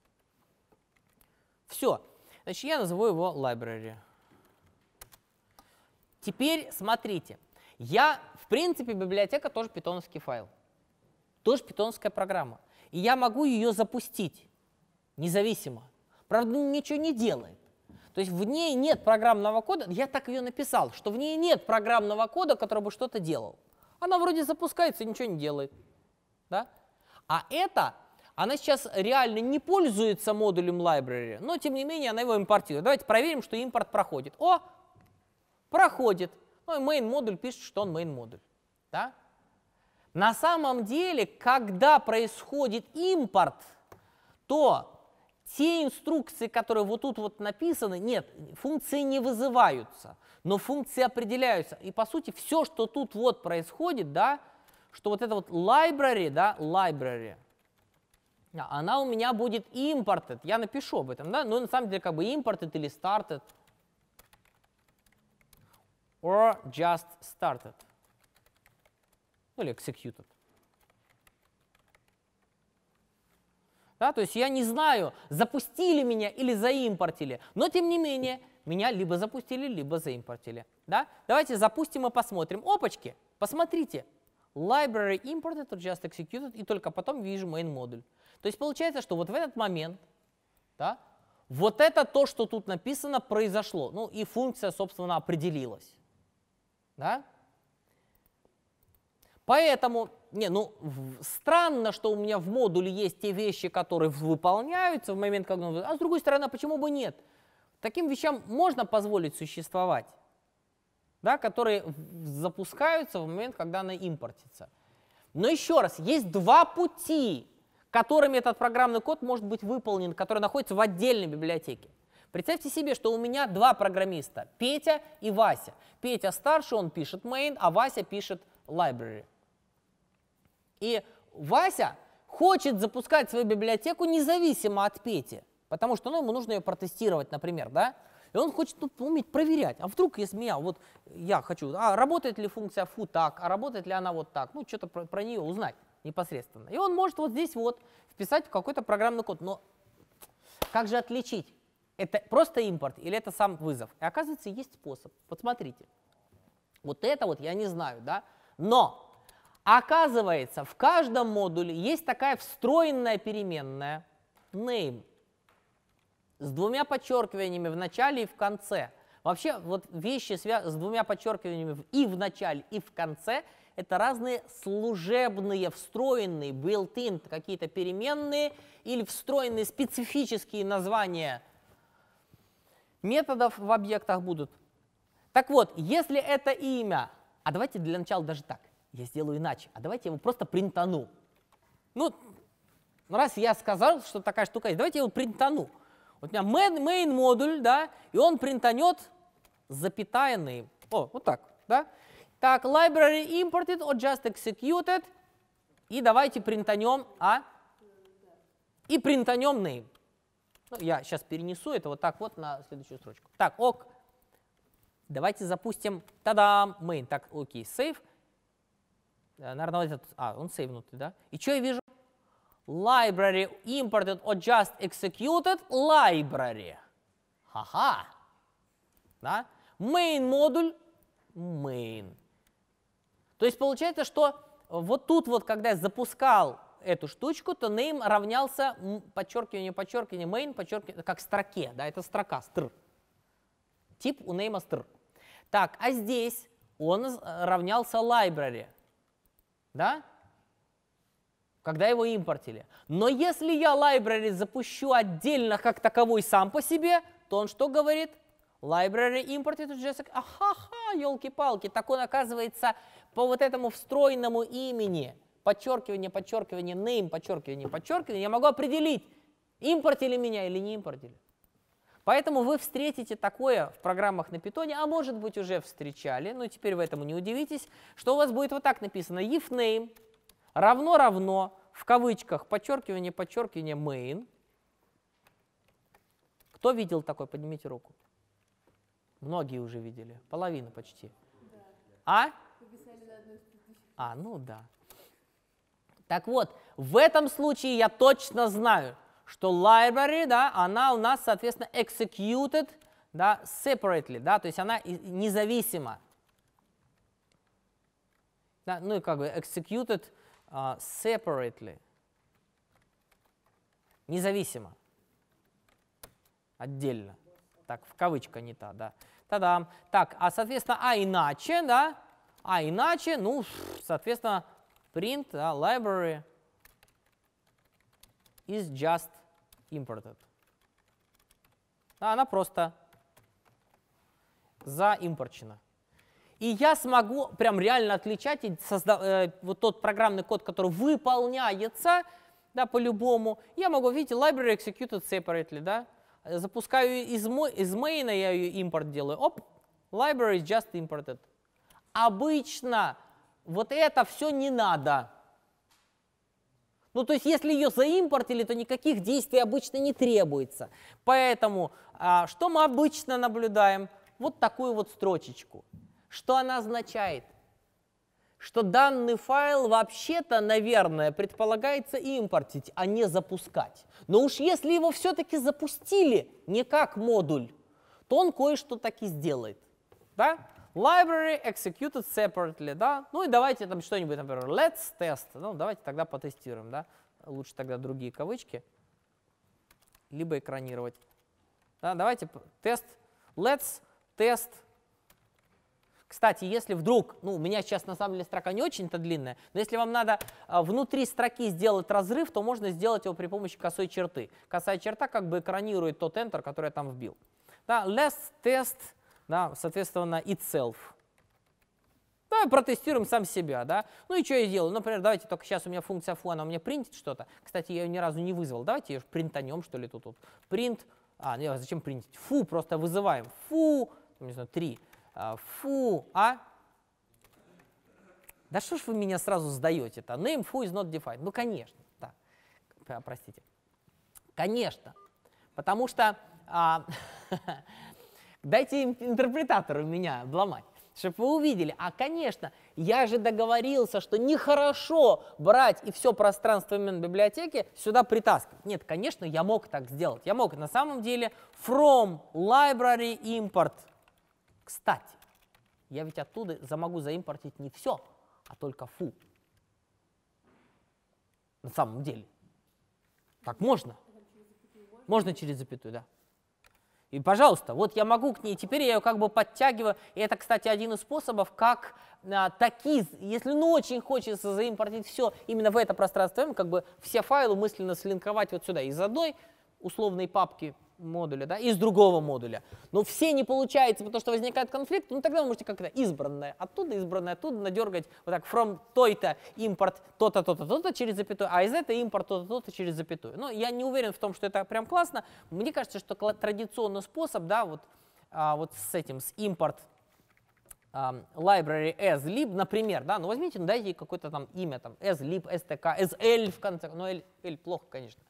Все. Значит, я назову его library. Теперь смотрите. Я, в принципе, библиотека тоже питоновский файл. Тоже питоновская программа. И я могу ее запустить независимо. Правда, ну, ничего не делает. То есть в ней нет программного кода, я так ее написал, что в ней нет программного кода, который бы что-то делал. Она вроде запускается ничего не делает. Да? А это она сейчас реально не пользуется модулем library, но тем не менее она его импортирует. Давайте проверим, что импорт проходит. О, проходит. Ну и main модуль пишет, что он main модуль. Да? На самом деле, когда происходит импорт, то те инструкции, которые вот тут вот написаны, нет, функции не вызываются, но функции определяются. И по сути все, что тут вот происходит, да, что вот это вот library, да, library, она у меня будет imported. Я напишу об этом, да? Но ну, на самом деле как бы imported или started. Or just started. Ну или executed. Да, то есть я не знаю, запустили меня или заимпортили, но тем не менее меня либо запустили, либо заимпортили. Да? Давайте запустим и посмотрим. Опачки, посмотрите. Library imported or just executed, и только потом вижу main модуль. То есть получается, что вот в этот момент, да, вот это то, что тут написано, произошло. Ну и функция, собственно, определилась. Да? Поэтому, не, ну странно, что у меня в модуле есть те вещи, которые выполняются в момент, когда... А с другой стороны, а почему бы нет? Таким вещам можно позволить существовать, да, которые запускаются в момент, когда она импортится. Но еще раз, есть два пути которыми этот программный код может быть выполнен, который находится в отдельной библиотеке. Представьте себе, что у меня два программиста, Петя и Вася. Петя старше, он пишет main, а Вася пишет library. И Вася хочет запускать свою библиотеку независимо от Пети, потому что ну, ему нужно ее протестировать, например, да? И он хочет ну, уметь проверять, а вдруг если меня, вот я хочу, а работает ли функция фу так, а работает ли она вот так, ну что-то про, про нее узнать непосредственно. И он может вот здесь вот вписать какой-то программный код. Но как же отличить? Это просто импорт или это сам вызов? И оказывается, есть способ. Вот смотрите. Вот это вот я не знаю, да? Но оказывается, в каждом модуле есть такая встроенная переменная name с двумя подчеркиваниями в начале и в конце. Вообще, вот вещи с двумя подчеркиваниями и в начале, и в конце – это разные служебные, встроенные, built-in какие-то переменные или встроенные специфические названия методов в объектах будут. Так вот, если это имя, а давайте для начала даже так, я сделаю иначе, а давайте я его просто принтану. Ну, раз я сказал, что такая штука есть, давайте я его принтану. Вот у меня main, main модуль, да, и он принтанет запятаянные. О, вот так, да? Так, library imported or just executed. И давайте принтанем, а? И принтанем name. Ну, я сейчас перенесу это вот так вот на следующую строчку. Так, ок. Давайте запустим, тадам, main. Так, окей, save. Э, наверное, вот этот, а, он сейвнутый, да? И что я вижу? Library imported or just executed library. Ха-ха. Да? Main модуль main. То есть получается, что вот тут вот, когда я запускал эту штучку, то name равнялся подчеркивание, подчеркивание, main, подчеркивание, как строке, да, это строка, str. Тип у name str. Так, а здесь он э, равнялся library, да, когда его импортили. Но если я library запущу отдельно как таковой сам по себе, то он что говорит? Library imported to JSX. ха елки-палки. Так он, оказывается, по вот этому встроенному имени, подчеркивание, подчеркивание, name, подчеркивание, подчеркивание, я могу определить, импортили меня или не импортили. Поэтому вы встретите такое в программах на питоне, а может быть уже встречали, но теперь вы этому не удивитесь, что у вас будет вот так написано if name равно-равно в кавычках подчеркивание, подчеркивание main. Кто видел такой, поднимите руку. Многие уже видели, половина почти. А? А, ну да. Так вот, в этом случае я точно знаю, что library, да, она у нас, соответственно, executed, да, separately, да, то есть она независима. Да, ну и как бы executed uh, separately. Независимо. Отдельно. Так, в кавычках не та, да. Та-дам. Так, а, соответственно, а иначе, да, а иначе, ну, Соответственно, print да, library is just imported. Да, она просто заимпорчена. И я смогу прям реально отличать созда- э, вот тот программный код, который выполняется, да, по-любому. Я могу, видите, library executed separately, да. Запускаю из, из main я ее импорт делаю. Оп, library is just imported. Обычно вот это все не надо. Ну, то есть, если ее заимпортили, то никаких действий обычно не требуется. Поэтому, а, что мы обычно наблюдаем? Вот такую вот строчечку. Что она означает? Что данный файл вообще-то, наверное, предполагается импортить, а не запускать. Но уж если его все-таки запустили не как модуль, то он кое-что таки сделает. Да? Library executed separately, да. Ну и давайте там что-нибудь, например, let's test. Ну, давайте тогда потестируем, да. Лучше тогда другие кавычки. Либо экранировать. Да, давайте тест. Let's test. Кстати, если вдруг, ну, у меня сейчас на самом деле строка не очень-то длинная, но если вам надо а, внутри строки сделать разрыв, то можно сделать его при помощи косой черты. Косая черта как бы экранирует тот Enter, который я там вбил. Да, let's test да, соответственно, itself. Давай протестируем сам себя, да. Ну и что я делаю? Например, давайте только сейчас у меня функция foo, она у меня принтит что-то. Кстати, я ее ни разу не вызвал. Давайте ее принтанем, что ли, тут. тут. Print, а, не, зачем принтить? Фу, просто вызываем. Фу, не знаю, 3. А, фу, а? Да что ж вы меня сразу сдаете-то? Name foo is not defined. Ну, конечно, да. Простите. Конечно. Потому что... А, Дайте им интерпретатор у меня обломать чтобы вы увидели. А, конечно, я же договорился, что нехорошо брать и все пространство имен библиотеки сюда притаскивать. Нет, конечно, я мог так сделать. Я мог на самом деле from library import. Кстати, я ведь оттуда могу заимпортить не все, а только фу. На самом деле. Так можно. Можно через запятую, да. И, пожалуйста, вот я могу к ней, теперь я ее как бы подтягиваю. И это, кстати, один из способов, как а, такие, если ну очень хочется заимпортить все именно в это пространство, как бы все файлы мысленно слинковать вот сюда из одной условной папки модуля, да, из другого модуля. Но все не получается, потому что возникает конфликт, ну тогда вы можете как-то избранное оттуда, избранное оттуда надергать вот так from той-то импорт то-то, то-то, то-то через запятую, а из этой импорт то-то, то-то через запятую. Но ну, я не уверен в том, что это прям классно. Мне кажется, что традиционный способ, да, вот, а, вот с этим, с импорт Um, library as lib, например, да, ну возьмите, ну дайте какое-то там имя, там, as lib, stk, as l в конце, ну l, l плохо, конечно.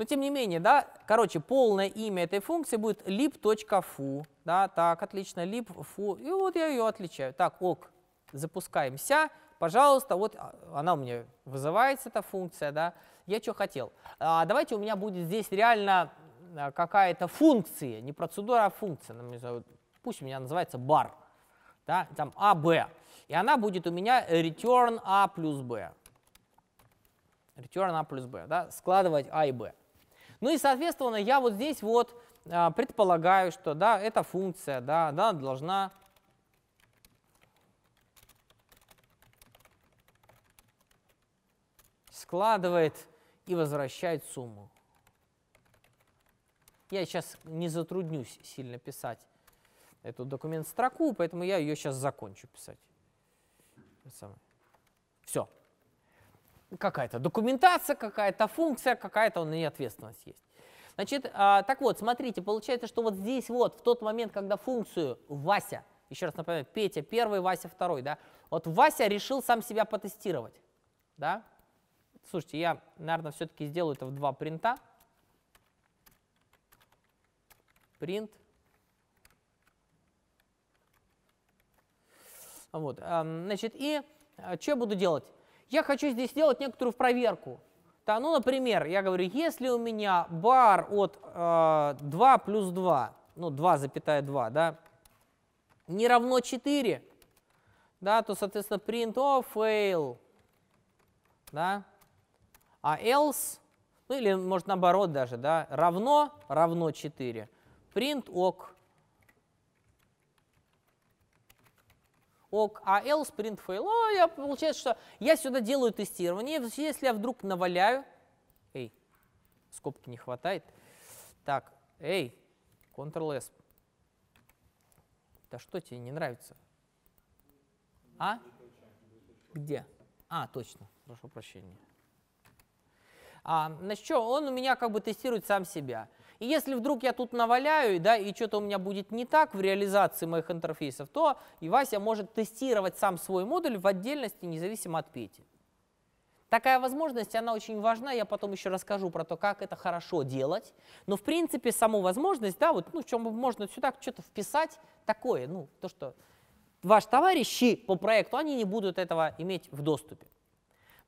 Но тем не менее, да, короче, полное имя этой функции будет lib.fu. Да, так, отлично, lib.fu. И вот я ее отличаю. Так, ок, запускаемся. Пожалуйста, вот а, она у меня вызывается, эта функция, да. Я что хотел? А, давайте у меня будет здесь реально а, какая-то функция, не процедура, а функция. Ну, пусть у меня называется bar, да, там a а, b. И она будет у меня return a плюс b. Return a плюс b, да, складывать a и b. Ну и, соответственно, я вот здесь вот а, предполагаю, что да, эта функция да, да, должна складывает и возвращает сумму. Я сейчас не затруднюсь сильно писать эту документ-строку, поэтому я ее сейчас закончу писать. Все какая-то документация, какая-то функция, какая-то на ней ответственность есть. Значит, а, так вот, смотрите, получается, что вот здесь вот, в тот момент, когда функцию Вася, еще раз напоминаю, Петя первый, Вася второй, да, вот Вася решил сам себя потестировать, да. Слушайте, я, наверное, все-таки сделаю это в два принта. Принт. Вот, а, значит, и а, что я буду делать? я хочу здесь сделать некоторую проверку. Да, ну, например, я говорю, если у меня бар от э, 2 плюс 2, ну, запятая 2,2, да, не равно 4, да, то, соответственно, print of fail, да, а else, ну, или, может, наоборот даже, да, равно, равно 4, print ok, ок, а L sprint fail. О, я, получается, что я сюда делаю тестирование, если я вдруг наваляю, эй, скобки не хватает, так, эй, Ctrl-S, да что тебе не нравится? А? Где? А, точно, прошу прощения. А, значит, что, он у меня как бы тестирует сам себя. И если вдруг я тут наваляю, да, и что-то у меня будет не так в реализации моих интерфейсов, то и Вася может тестировать сам свой модуль в отдельности, независимо от Пети. Такая возможность, она очень важна, я потом еще расскажу про то, как это хорошо делать. Но, в принципе, саму возможность, да, вот, ну, в чем можно сюда что-то вписать такое, ну, то, что ваши товарищи по проекту, они не будут этого иметь в доступе.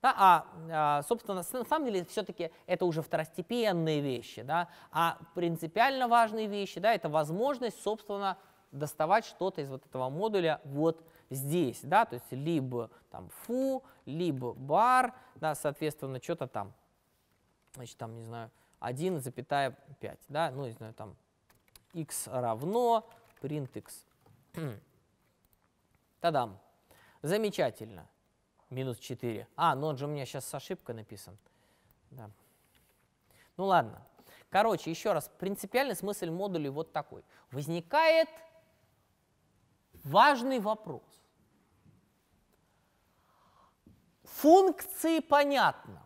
Да, а, а собственно, на самом деле все-таки это уже второстепенные вещи, да, а принципиально важные вещи, да, это возможность, собственно, доставать что-то из вот этого модуля вот здесь, да, то есть либо там фу, либо бар, да, соответственно, что-то там, значит, там, не знаю, 1,5, да, ну, не знаю, там, x равно print x. Тадам. Замечательно минус 4. А, ну он же у меня сейчас с ошибкой написан. Да. Ну ладно. Короче, еще раз, принципиальный смысл модулей вот такой. Возникает важный вопрос. Функции понятно.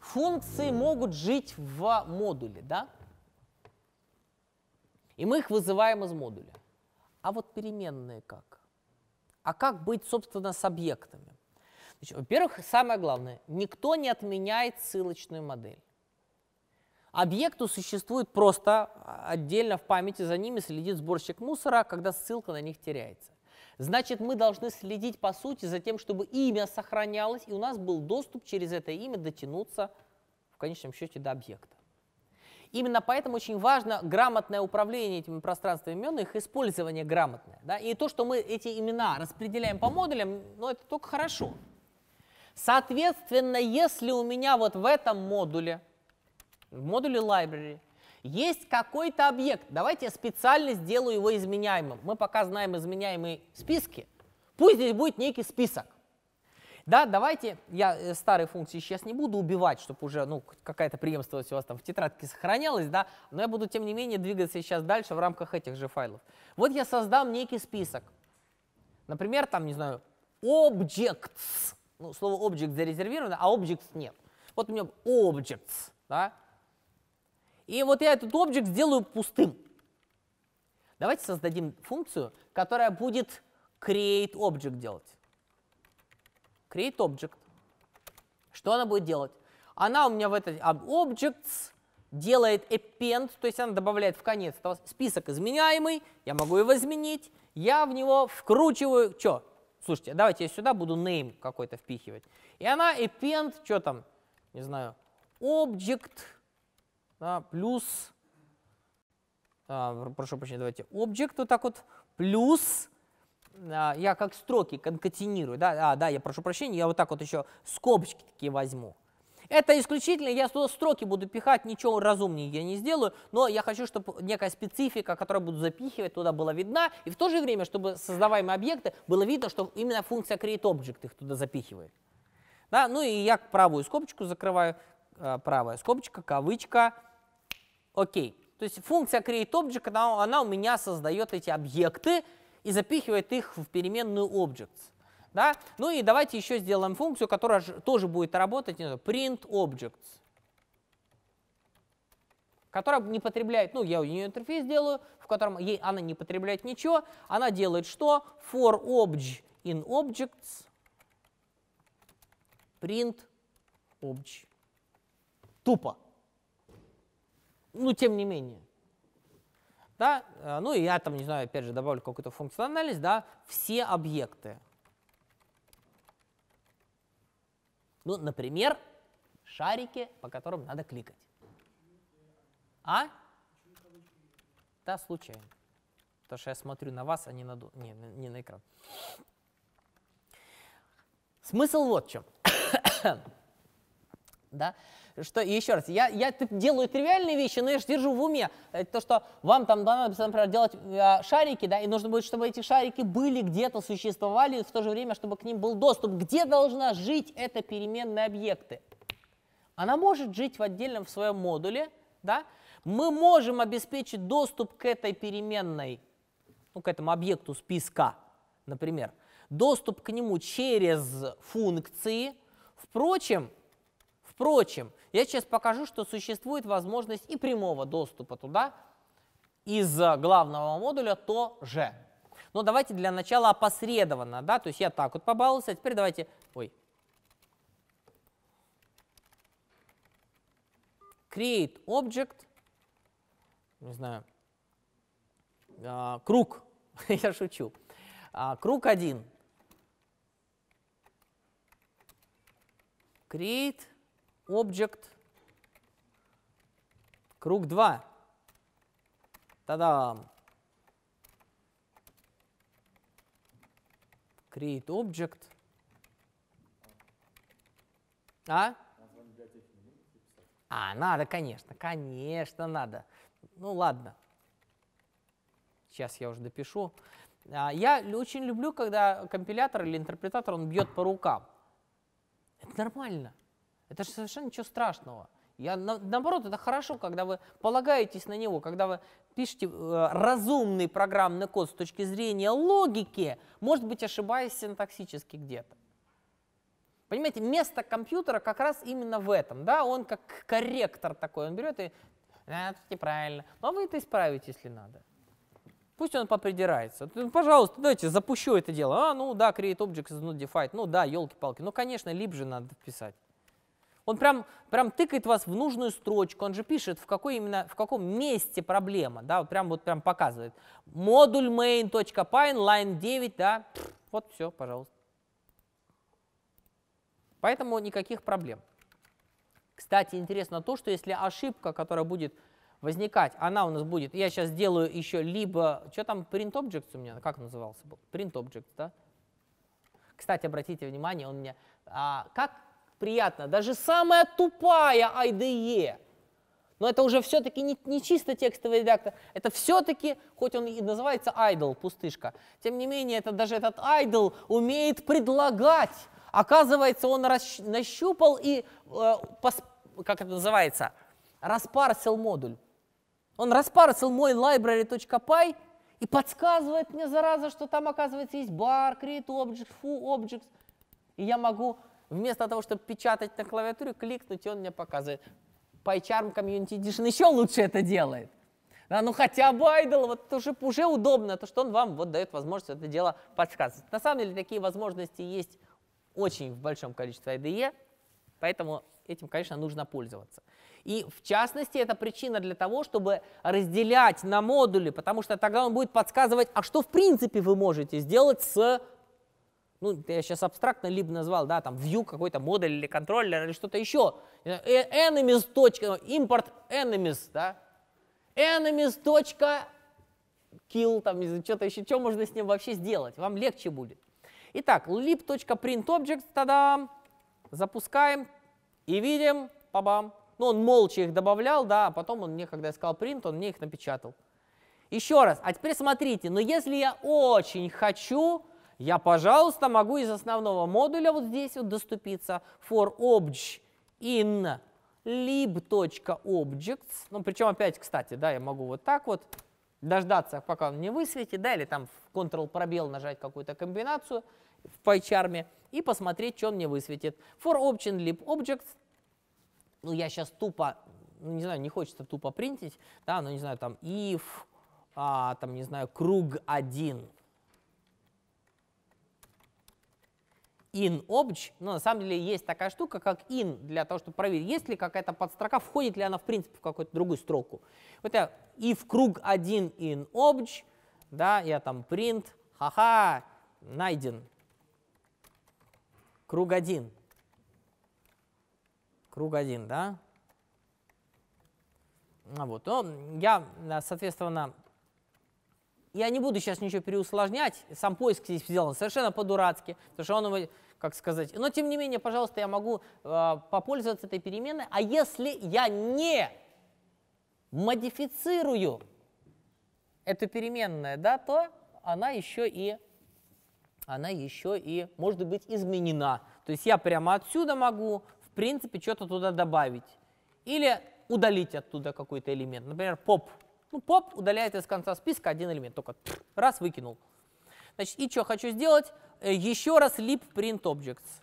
Функции могут жить в модуле, да? И мы их вызываем из модуля. А вот переменные как? А как быть, собственно, с объектами? Во-первых, самое главное, никто не отменяет ссылочную модель. Объекту существует просто а, отдельно в памяти, за ними следит сборщик мусора, когда ссылка на них теряется. Значит, мы должны следить, по сути, за тем, чтобы имя сохранялось, и у нас был доступ через это имя дотянуться, в конечном счете, до объекта. Именно поэтому очень важно грамотное управление этими пространствами имен, их использование грамотное. Да? И то, что мы эти имена распределяем по модулям, ну, это только хорошо. Соответственно, если у меня вот в этом модуле, в модуле library, есть какой-то объект, давайте я специально сделаю его изменяемым. Мы пока знаем изменяемые списки. Пусть здесь будет некий список. Да, давайте, я э, старые функции сейчас не буду убивать, чтобы уже ну, какая-то преемственность у вас там в тетрадке сохранялась, да, но я буду, тем не менее, двигаться сейчас дальше в рамках этих же файлов. Вот я создам некий список. Например, там, не знаю, objects ну, слово object зарезервировано, а objects нет. Вот у меня objects, да? И вот я этот object сделаю пустым. Давайте создадим функцию, которая будет create object делать. Create object. Что она будет делать? Она у меня в этот objects делает append, то есть она добавляет в конец список изменяемый, я могу его изменить, я в него вкручиваю, что? слушайте, давайте я сюда буду name какой-то впихивать. И она append, что там, не знаю, object да, плюс, а, прошу прощения, давайте object вот так вот, плюс, а, я как строки конкатинирую, да, а, да, я прошу прощения, я вот так вот еще скобочки такие возьму. Это исключительно, я туда строки буду пихать, ничего разумнее я не сделаю, но я хочу, чтобы некая специфика, которую буду запихивать, туда была видна, и в то же время, чтобы создаваемые объекты, было видно, что именно функция createObject их туда запихивает. Да, ну и я правую скобочку закрываю, э, правая скобочка, кавычка, окей. То есть функция createObject, она, она у меня создает эти объекты и запихивает их в переменную objects. Да? Ну и давайте еще сделаем функцию, которая тоже будет работать, print objects, которая не потребляет, ну я у нее интерфейс делаю, в котором ей она не потребляет ничего, она делает что? For obj in objects print obj. Тупо. Ну, тем не менее. Да? Э, ну, и я там, не знаю, опять же, добавлю какую-то функциональность, да, все объекты. Ну, например, шарики, по которым надо кликать. А? Да, случайно. Потому что я смотрю на вас, а не на, не, не на экран. Смысл вот в чем. да? что еще раз, я, я делаю тривиальные вещи, но я же держу в уме э, то, что вам там надо, например, делать э, шарики, да, и нужно будет, чтобы эти шарики были где-то, существовали, и в то же время, чтобы к ним был доступ. Где должна жить эта переменная объекты? Она может жить в отдельном в своем модуле, да? Мы можем обеспечить доступ к этой переменной, ну, к этому объекту списка, например, доступ к нему через функции. Впрочем, впрочем, я сейчас покажу, что существует возможность и прямого доступа туда из э, главного модуля тоже. Но давайте для начала опосредованно, да, то есть я так вот побаловался, а теперь давайте, ой, create object, не знаю, а, круг, я шучу, а, круг один, create Object, круг 2. Та-дам! Create Object. А? А, надо, конечно, конечно, надо. Ну, ладно. Сейчас я уже допишу. А, я очень люблю, когда компилятор или интерпретатор, он бьет по рукам. Это нормально. Это же совершенно ничего страшного. Я, на, наоборот, это хорошо, когда вы полагаетесь на него, когда вы пишете э, разумный программный код с точки зрения логики, может быть, ошибаясь синтаксически где-то. Понимаете, место компьютера как раз именно в этом. Да? Он как корректор такой, он берет и ну, а, это неправильно. Но вы это исправите, если надо. Пусть он попридирается. «Ну, пожалуйста, давайте запущу это дело. А, ну да, create object, is not defined. Ну да, елки-палки. Ну, конечно, лип же надо вписать. Он прям, прям тыкает вас в нужную строчку, он же пишет, в, какой именно, в каком месте проблема, да, вот прям, вот прям показывает. Модуль main.pyn, line 9, да, вот все, пожалуйста. Поэтому никаких проблем. Кстати, интересно то, что если ошибка, которая будет возникать, она у нас будет, я сейчас сделаю еще либо, что там, print object у меня, как назывался был? Print object, да? Кстати, обратите внимание, он мне, а, как приятно. Даже самая тупая IDE, но это уже все-таки не, не чисто текстовый редактор, это все-таки, хоть он и называется idle, пустышка, тем не менее, это, даже этот idle умеет предлагать. Оказывается, он расщ, нащупал и, э, пос, как это называется, распарсил модуль. Он распарсил мой library.py и подсказывает мне, зараза, что там, оказывается, есть bar, create object, foo objects, и я могу Вместо того, чтобы печатать на клавиатуре, кликнуть, и он мне показывает. PyCharm Community Edition еще лучше это делает. Да, ну хотя бы Idle, вот уже, уже удобно, то что он вам вот дает возможность это дело подсказывать. На самом деле такие возможности есть очень в большом количестве IDE, поэтому этим, конечно, нужно пользоваться. И в частности, это причина для того, чтобы разделять на модули, потому что тогда он будет подсказывать, а что в принципе вы можете сделать с ну, я сейчас абстрактно либо назвал, да, там, view какой-то модуль или контроллер или что-то еще. Э, enemies. Ну, import enemies, да. Enemies. Kill, там, что-то еще, что можно с ним вообще сделать. Вам легче будет. Итак, lib.printObject, тогда запускаем и видим, бам. Ну, он молча их добавлял, да, а потом он мне, когда я сказал print, он мне их напечатал. Еще раз, а теперь смотрите, но если я очень хочу, я, пожалуйста, могу из основного модуля вот здесь вот доступиться for obj in lib.objects. Ну, причем опять, кстати, да, я могу вот так вот дождаться, пока он не высветит, да, или там в Ctrl пробел нажать какую-то комбинацию в PyCharm и посмотреть, что он мне высветит. For option lib objects. Ну, я сейчас тупо, ну, не знаю, не хочется тупо принтить, да, ну, не знаю, там if, а, там, не знаю, круг 1, in obj, но на самом деле есть такая штука, как in, для того, чтобы проверить, есть ли какая-то подстрока, входит ли она в принципе в какую-то другую строку. Вот я if круг 1 in obj, да, я там print, ха-ха, найден. Круг 1. Круг 1, да? Ну вот. Но ну, я, э, соответственно, я не буду сейчас ничего переусложнять, сам поиск здесь сделан совершенно по-дурацки, потому что он как сказать. Но тем не менее, пожалуйста, я могу э, попользоваться этой переменной. А если я не модифицирую эту переменную, да, то она еще и она еще и может быть изменена. То есть я прямо отсюда могу, в принципе, что-то туда добавить. Или удалить оттуда какой-то элемент. Например, поп. Ну, поп удаляет из конца списка один элемент. Только раз выкинул. Значит, и что хочу сделать? Э, еще раз lib print objects.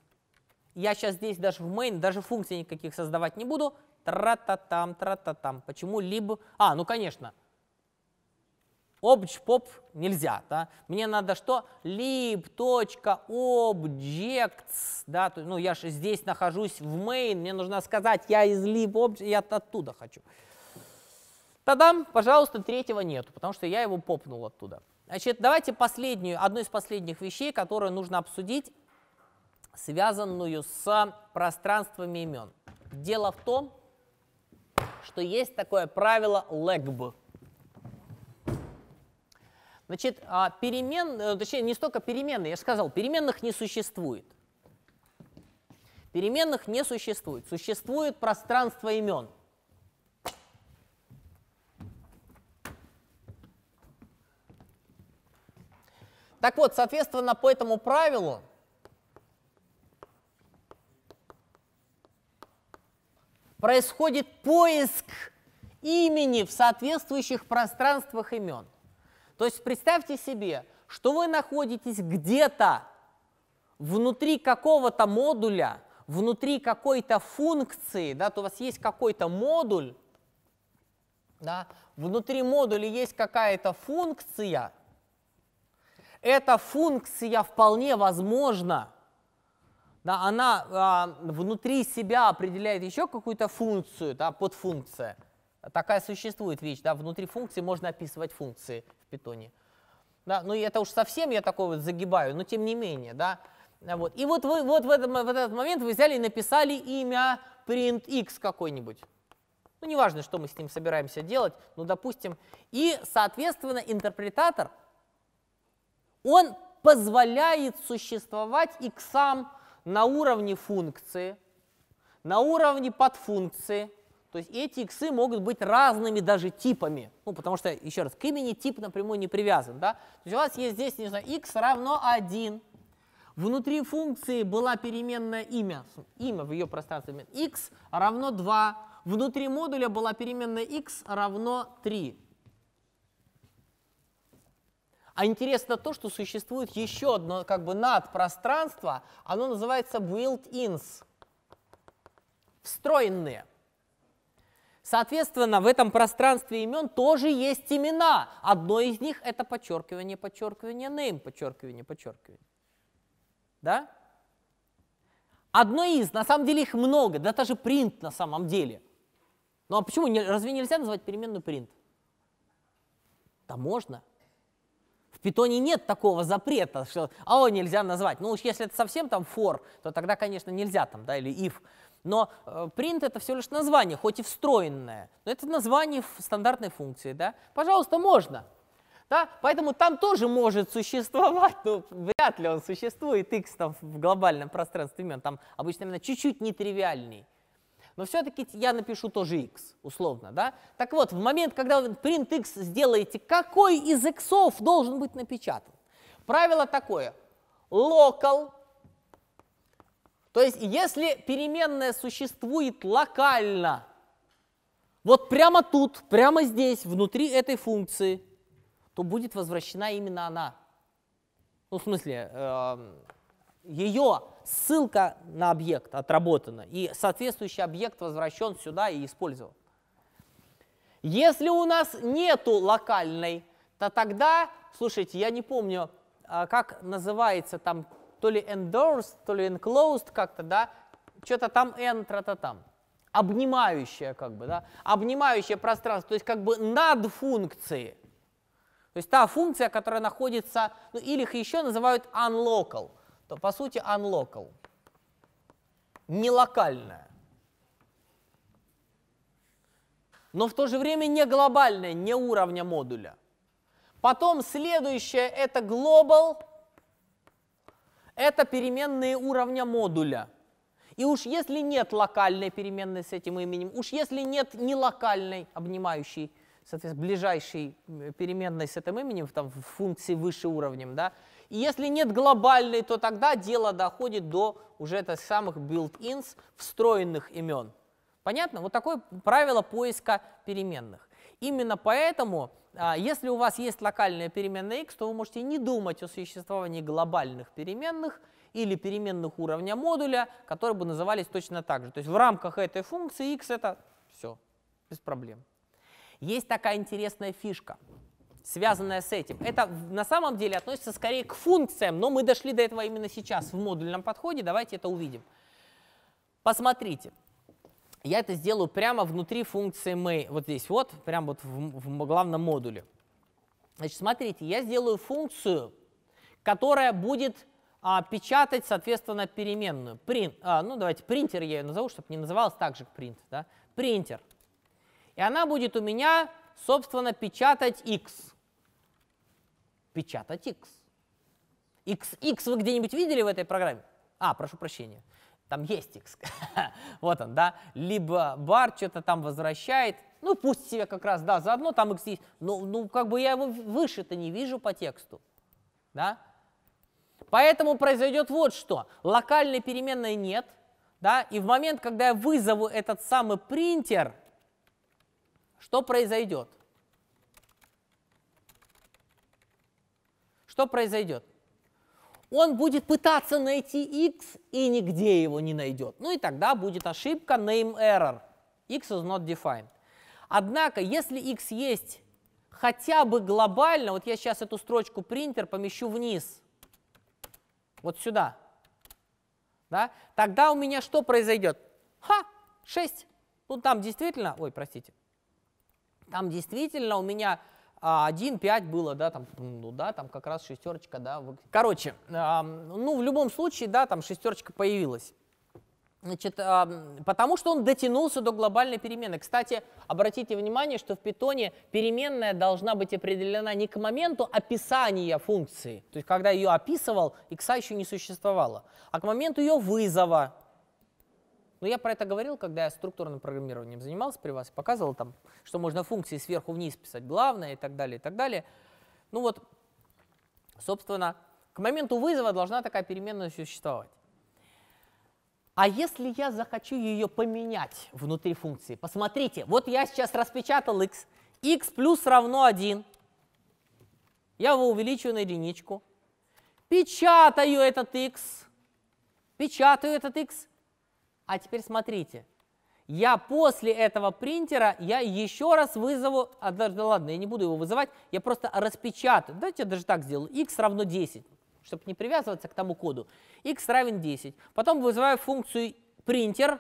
Я сейчас здесь даже в main, даже функций никаких создавать не буду. Тра-та-там, тра-та-там. Почему либо... А, ну конечно. Obj-pop нельзя, да? Мне надо что? lib.objects, да? Ну, я же здесь нахожусь в main, мне нужно сказать, я из lib.objects, я оттуда хочу. Тогда, пожалуйста, третьего нету, потому что я его попнул оттуда. Значит, давайте последнюю, одну из последних вещей, которую нужно обсудить, связанную с пространствами имен. Дело в том, что есть такое правило лэгб. Значит, а, перемен, э, точнее, не столько переменные, я же сказал, переменных не существует. Переменных не существует. Существует пространство имен – Так вот, соответственно, по этому правилу происходит поиск имени в соответствующих пространствах имен. То есть представьте себе, что вы находитесь где-то внутри какого-то модуля, внутри какой-то функции, да, то у вас есть какой-то модуль, да, внутри модуля есть какая-то функция – эта функция вполне возможна. Да, она а, внутри себя определяет еще какую-то функцию, да, подфункция. Такая существует вещь. Да, внутри функции можно описывать функции в питоне. Да, ну и это уж совсем я такой вот загибаю, но тем не менее. Да, вот. И вот вы вот в, этом, в этот момент вы взяли и написали имя print x какой-нибудь. Ну, неважно, что мы с ним собираемся делать, но ну, допустим. И, соответственно, интерпретатор — он позволяет существовать иксам на уровне функции, на уровне подфункции. То есть эти иксы могут быть разными даже типами. Ну, потому что, еще раз, к имени тип напрямую не привязан. Да? То есть у вас есть здесь, не знаю, x равно 1. Внутри функции была переменная имя, имя в ее пространстве, x равно 2. Внутри модуля была переменная x равно 3. А интересно то, что существует еще одно как бы надпространство, оно называется built-ins, встроенные. Соответственно, в этом пространстве имен тоже есть имена. Одно из них – это подчеркивание, подчеркивание, name, подчеркивание, подчеркивание. Да? Одно из, на самом деле их много, да даже print на самом деле. Ну а почему, разве нельзя назвать переменную print? Да можно. В питоне нет такого запрета, что АО нельзя назвать. Ну уж если это совсем там for, то тогда, конечно, нельзя там, да, или if. Но э, print это всего лишь название, хоть и встроенное. Но это название стандартной функции, да. Пожалуйста, можно. Да? Поэтому там тоже может существовать, но ну, вряд ли он существует, x там в глобальном пространстве имен, там обычно именно чуть-чуть нетривиальный но все-таки я напишу тоже x, условно, да? Так вот, в момент, когда вы print x сделаете, какой из x должен быть напечатан? Правило такое, local, то есть если переменная существует локально, вот прямо тут, прямо здесь, внутри этой функции, то будет возвращена именно она. Ну, в смысле, э ее ссылка на объект отработана, и соответствующий объект возвращен сюда и использован. Если у нас нету локальной, то тогда, слушайте, я не помню, а, как называется там, то ли endorsed, то ли enclosed как-то, да, что-то там enter, то там, обнимающее как бы, да, обнимающее пространство, то есть как бы над функцией. То есть та функция, которая находится, ну, или их еще называют unlocal – по сути unlocal, нелокальная. но в то же время не глобальная не уровня модуля. Потом следующее это global, это переменные уровня модуля. И уж если нет локальной переменной с этим именем, уж если нет нелокальной обнимающей соответственно, ближайшей э, переменной с этим именем, там, в функции выше уровнем, да. И если нет глобальной, то тогда дело доходит до уже это самых built-ins, встроенных имен. Понятно? Вот такое правило поиска переменных. Именно поэтому, а, если у вас есть локальная переменная x, то вы можете не думать о существовании глобальных переменных или переменных уровня модуля, которые бы назывались точно так же. То есть в рамках этой функции x это все, без проблем. Есть такая интересная фишка, связанная с этим. Это на самом деле относится скорее к функциям, но мы дошли до этого именно сейчас в модульном подходе. Давайте это увидим. Посмотрите. Я это сделаю прямо внутри функции main, вот здесь вот, прямо вот в, в главном модуле. Значит, смотрите, я сделаю функцию, которая будет а, печатать, соответственно, переменную. Print, а, ну, давайте принтер я ее назову, чтобы не называлась так же, как print. Да? Принтер. И она будет у меня, собственно, печатать x. Печатать x. x, x вы где-нибудь видели в этой программе? А, прошу прощения. Там есть x. вот он, да. Либо бар что-то там возвращает. Ну, пусть себе как раз, да, заодно там x есть. Ну, ну как бы я его выше-то не вижу по тексту. Да? Поэтому произойдет вот что. Локальной переменной нет. Да? И в момент, когда я вызову этот самый принтер – что произойдет? Что произойдет? Он будет пытаться найти x и нигде его не найдет. Ну и тогда будет ошибка name error. x is not defined. Однако, если x есть хотя бы глобально, вот я сейчас эту строчку принтер помещу вниз, вот сюда, да, тогда у меня что произойдет? Ха, 6. Ну там действительно, ой, простите, там действительно у меня 1-5 а, было, да, там, ну да, там как раз шестерочка, да. Короче, ну в любом случае, да, там шестерочка появилась. Значит, потому что он дотянулся до глобальной перемены. Кстати, обратите внимание, что в питоне переменная должна быть определена не к моменту описания функции, то есть когда ее описывал, икса еще не существовало, а к моменту ее вызова. Но я про это говорил, когда я структурным программированием занимался при вас, показывал там, что можно функции сверху вниз писать, главное и так далее, и так далее. Ну вот, собственно, к моменту вызова должна такая переменная существовать. А если я захочу ее поменять внутри функции? Посмотрите, вот я сейчас распечатал x, x плюс равно 1. Я его увеличиваю на единичку. Печатаю этот x. Печатаю этот x. А теперь смотрите. Я после этого принтера, я еще раз вызову, а, да, ладно, я не буду его вызывать, я просто распечатаю. Давайте я даже так сделаю. x равно 10, чтобы не привязываться к тому коду. x равен 10. Потом вызываю функцию принтер,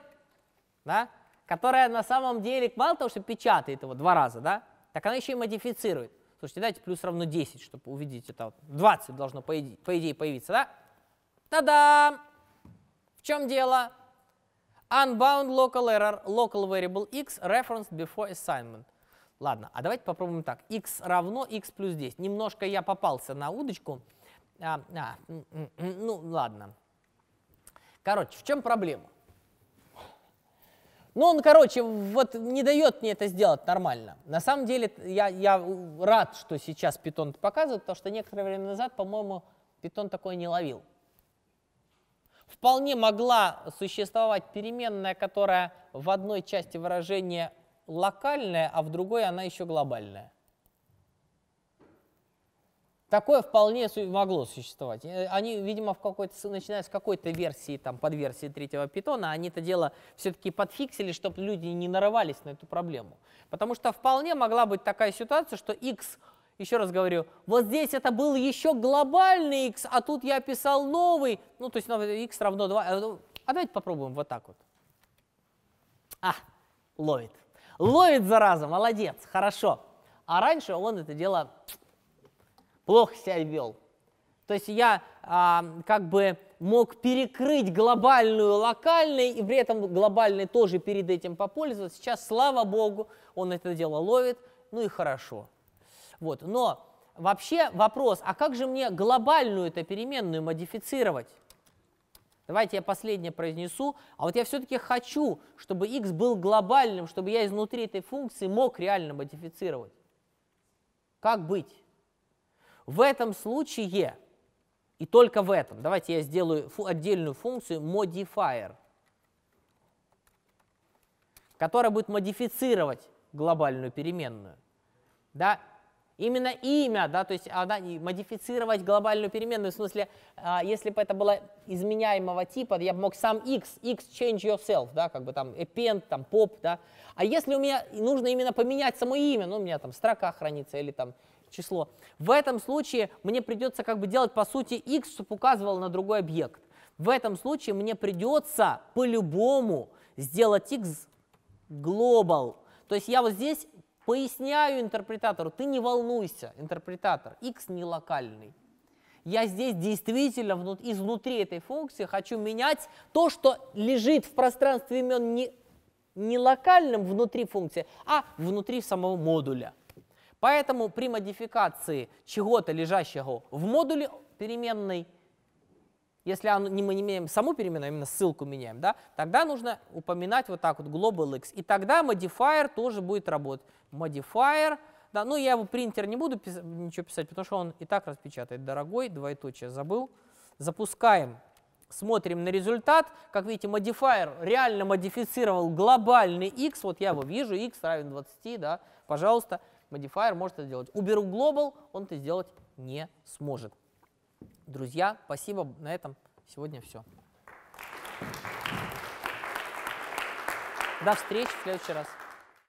да, которая на самом деле мало того, что печатает его два раза, да, так она еще и модифицирует. Слушайте, дайте плюс равно 10, чтобы увидеть это. Вот 20 должно, по идее, по идее появиться, да? Та-дам! В чем дело? Unbound local error local variable x referenced before assignment. Ладно, а давайте попробуем так. x равно x плюс 10. Немножко я попался на удочку. А, а, ну, ладно. Короче, в чем проблема? Ну, он, короче, вот не дает мне это сделать нормально. На самом деле, я, я рад, что сейчас питон показывает, потому что некоторое время назад, по-моему, питон такое не ловил. Вполне могла существовать переменная, которая в одной части выражения локальная, а в другой она еще глобальная. Такое вполне могло существовать. Э, они, видимо, в какой-то, начиная с какой-то версии, там, под версии третьего питона, они это дело все-таки подфиксили, чтобы люди не нарывались на эту проблему. Потому что вполне могла быть такая ситуация, что x еще раз говорю, вот здесь это был еще глобальный x, а тут я писал новый. Ну, то есть новый ну, x равно 2. Э, ну, а давайте попробуем вот так вот. А, ловит. Ловит, зараза, молодец, хорошо. А раньше он это дело плохо себя вел. То есть я а, как бы мог перекрыть глобальную локальной, и при этом глобальный тоже перед этим попользоваться. Сейчас, слава богу, он это дело ловит, ну и хорошо. Вот. Но вообще вопрос, а как же мне глобальную эту переменную модифицировать? Давайте я последнее произнесу, а вот я все-таки хочу, чтобы x был глобальным, чтобы я изнутри этой функции мог реально модифицировать. Как быть? В этом случае, и только в этом, давайте я сделаю фу отдельную функцию modifier, которая будет модифицировать глобальную переменную. Да? Именно имя, да, то есть она, модифицировать глобальную переменную, в смысле, а, если бы это было изменяемого типа, я бы мог сам x, x change yourself, да, как бы там append, там pop, да. А если у меня нужно именно поменять само имя, ну, у меня там строка хранится или там число, в этом случае мне придется как бы делать по сути x, чтобы указывал на другой объект. В этом случае мне придется по-любому сделать x global. То есть я вот здесь Поясняю интерпретатору, ты не волнуйся, интерпретатор, x не локальный. Я здесь действительно внут, изнутри этой функции хочу менять то, что лежит в пространстве имен не, не локальным внутри функции, а внутри самого модуля. Поэтому при модификации чего-то, лежащего в модуле переменной, если мы не меняем саму переменную, а именно ссылку меняем, да, тогда нужно упоминать вот так вот global x. И тогда modifier тоже будет работать. Modifier, да, ну я его принтер не буду пис ничего писать, потому что он и так распечатает. Дорогой, двоеточие забыл. Запускаем, смотрим на результат. Как видите, modifier реально модифицировал глобальный x. Вот я его вижу, x равен 20, да, пожалуйста. Modifier может это сделать. Уберу global, он это сделать не сможет. Друзья, спасибо. На этом сегодня все. До встречи в следующий раз.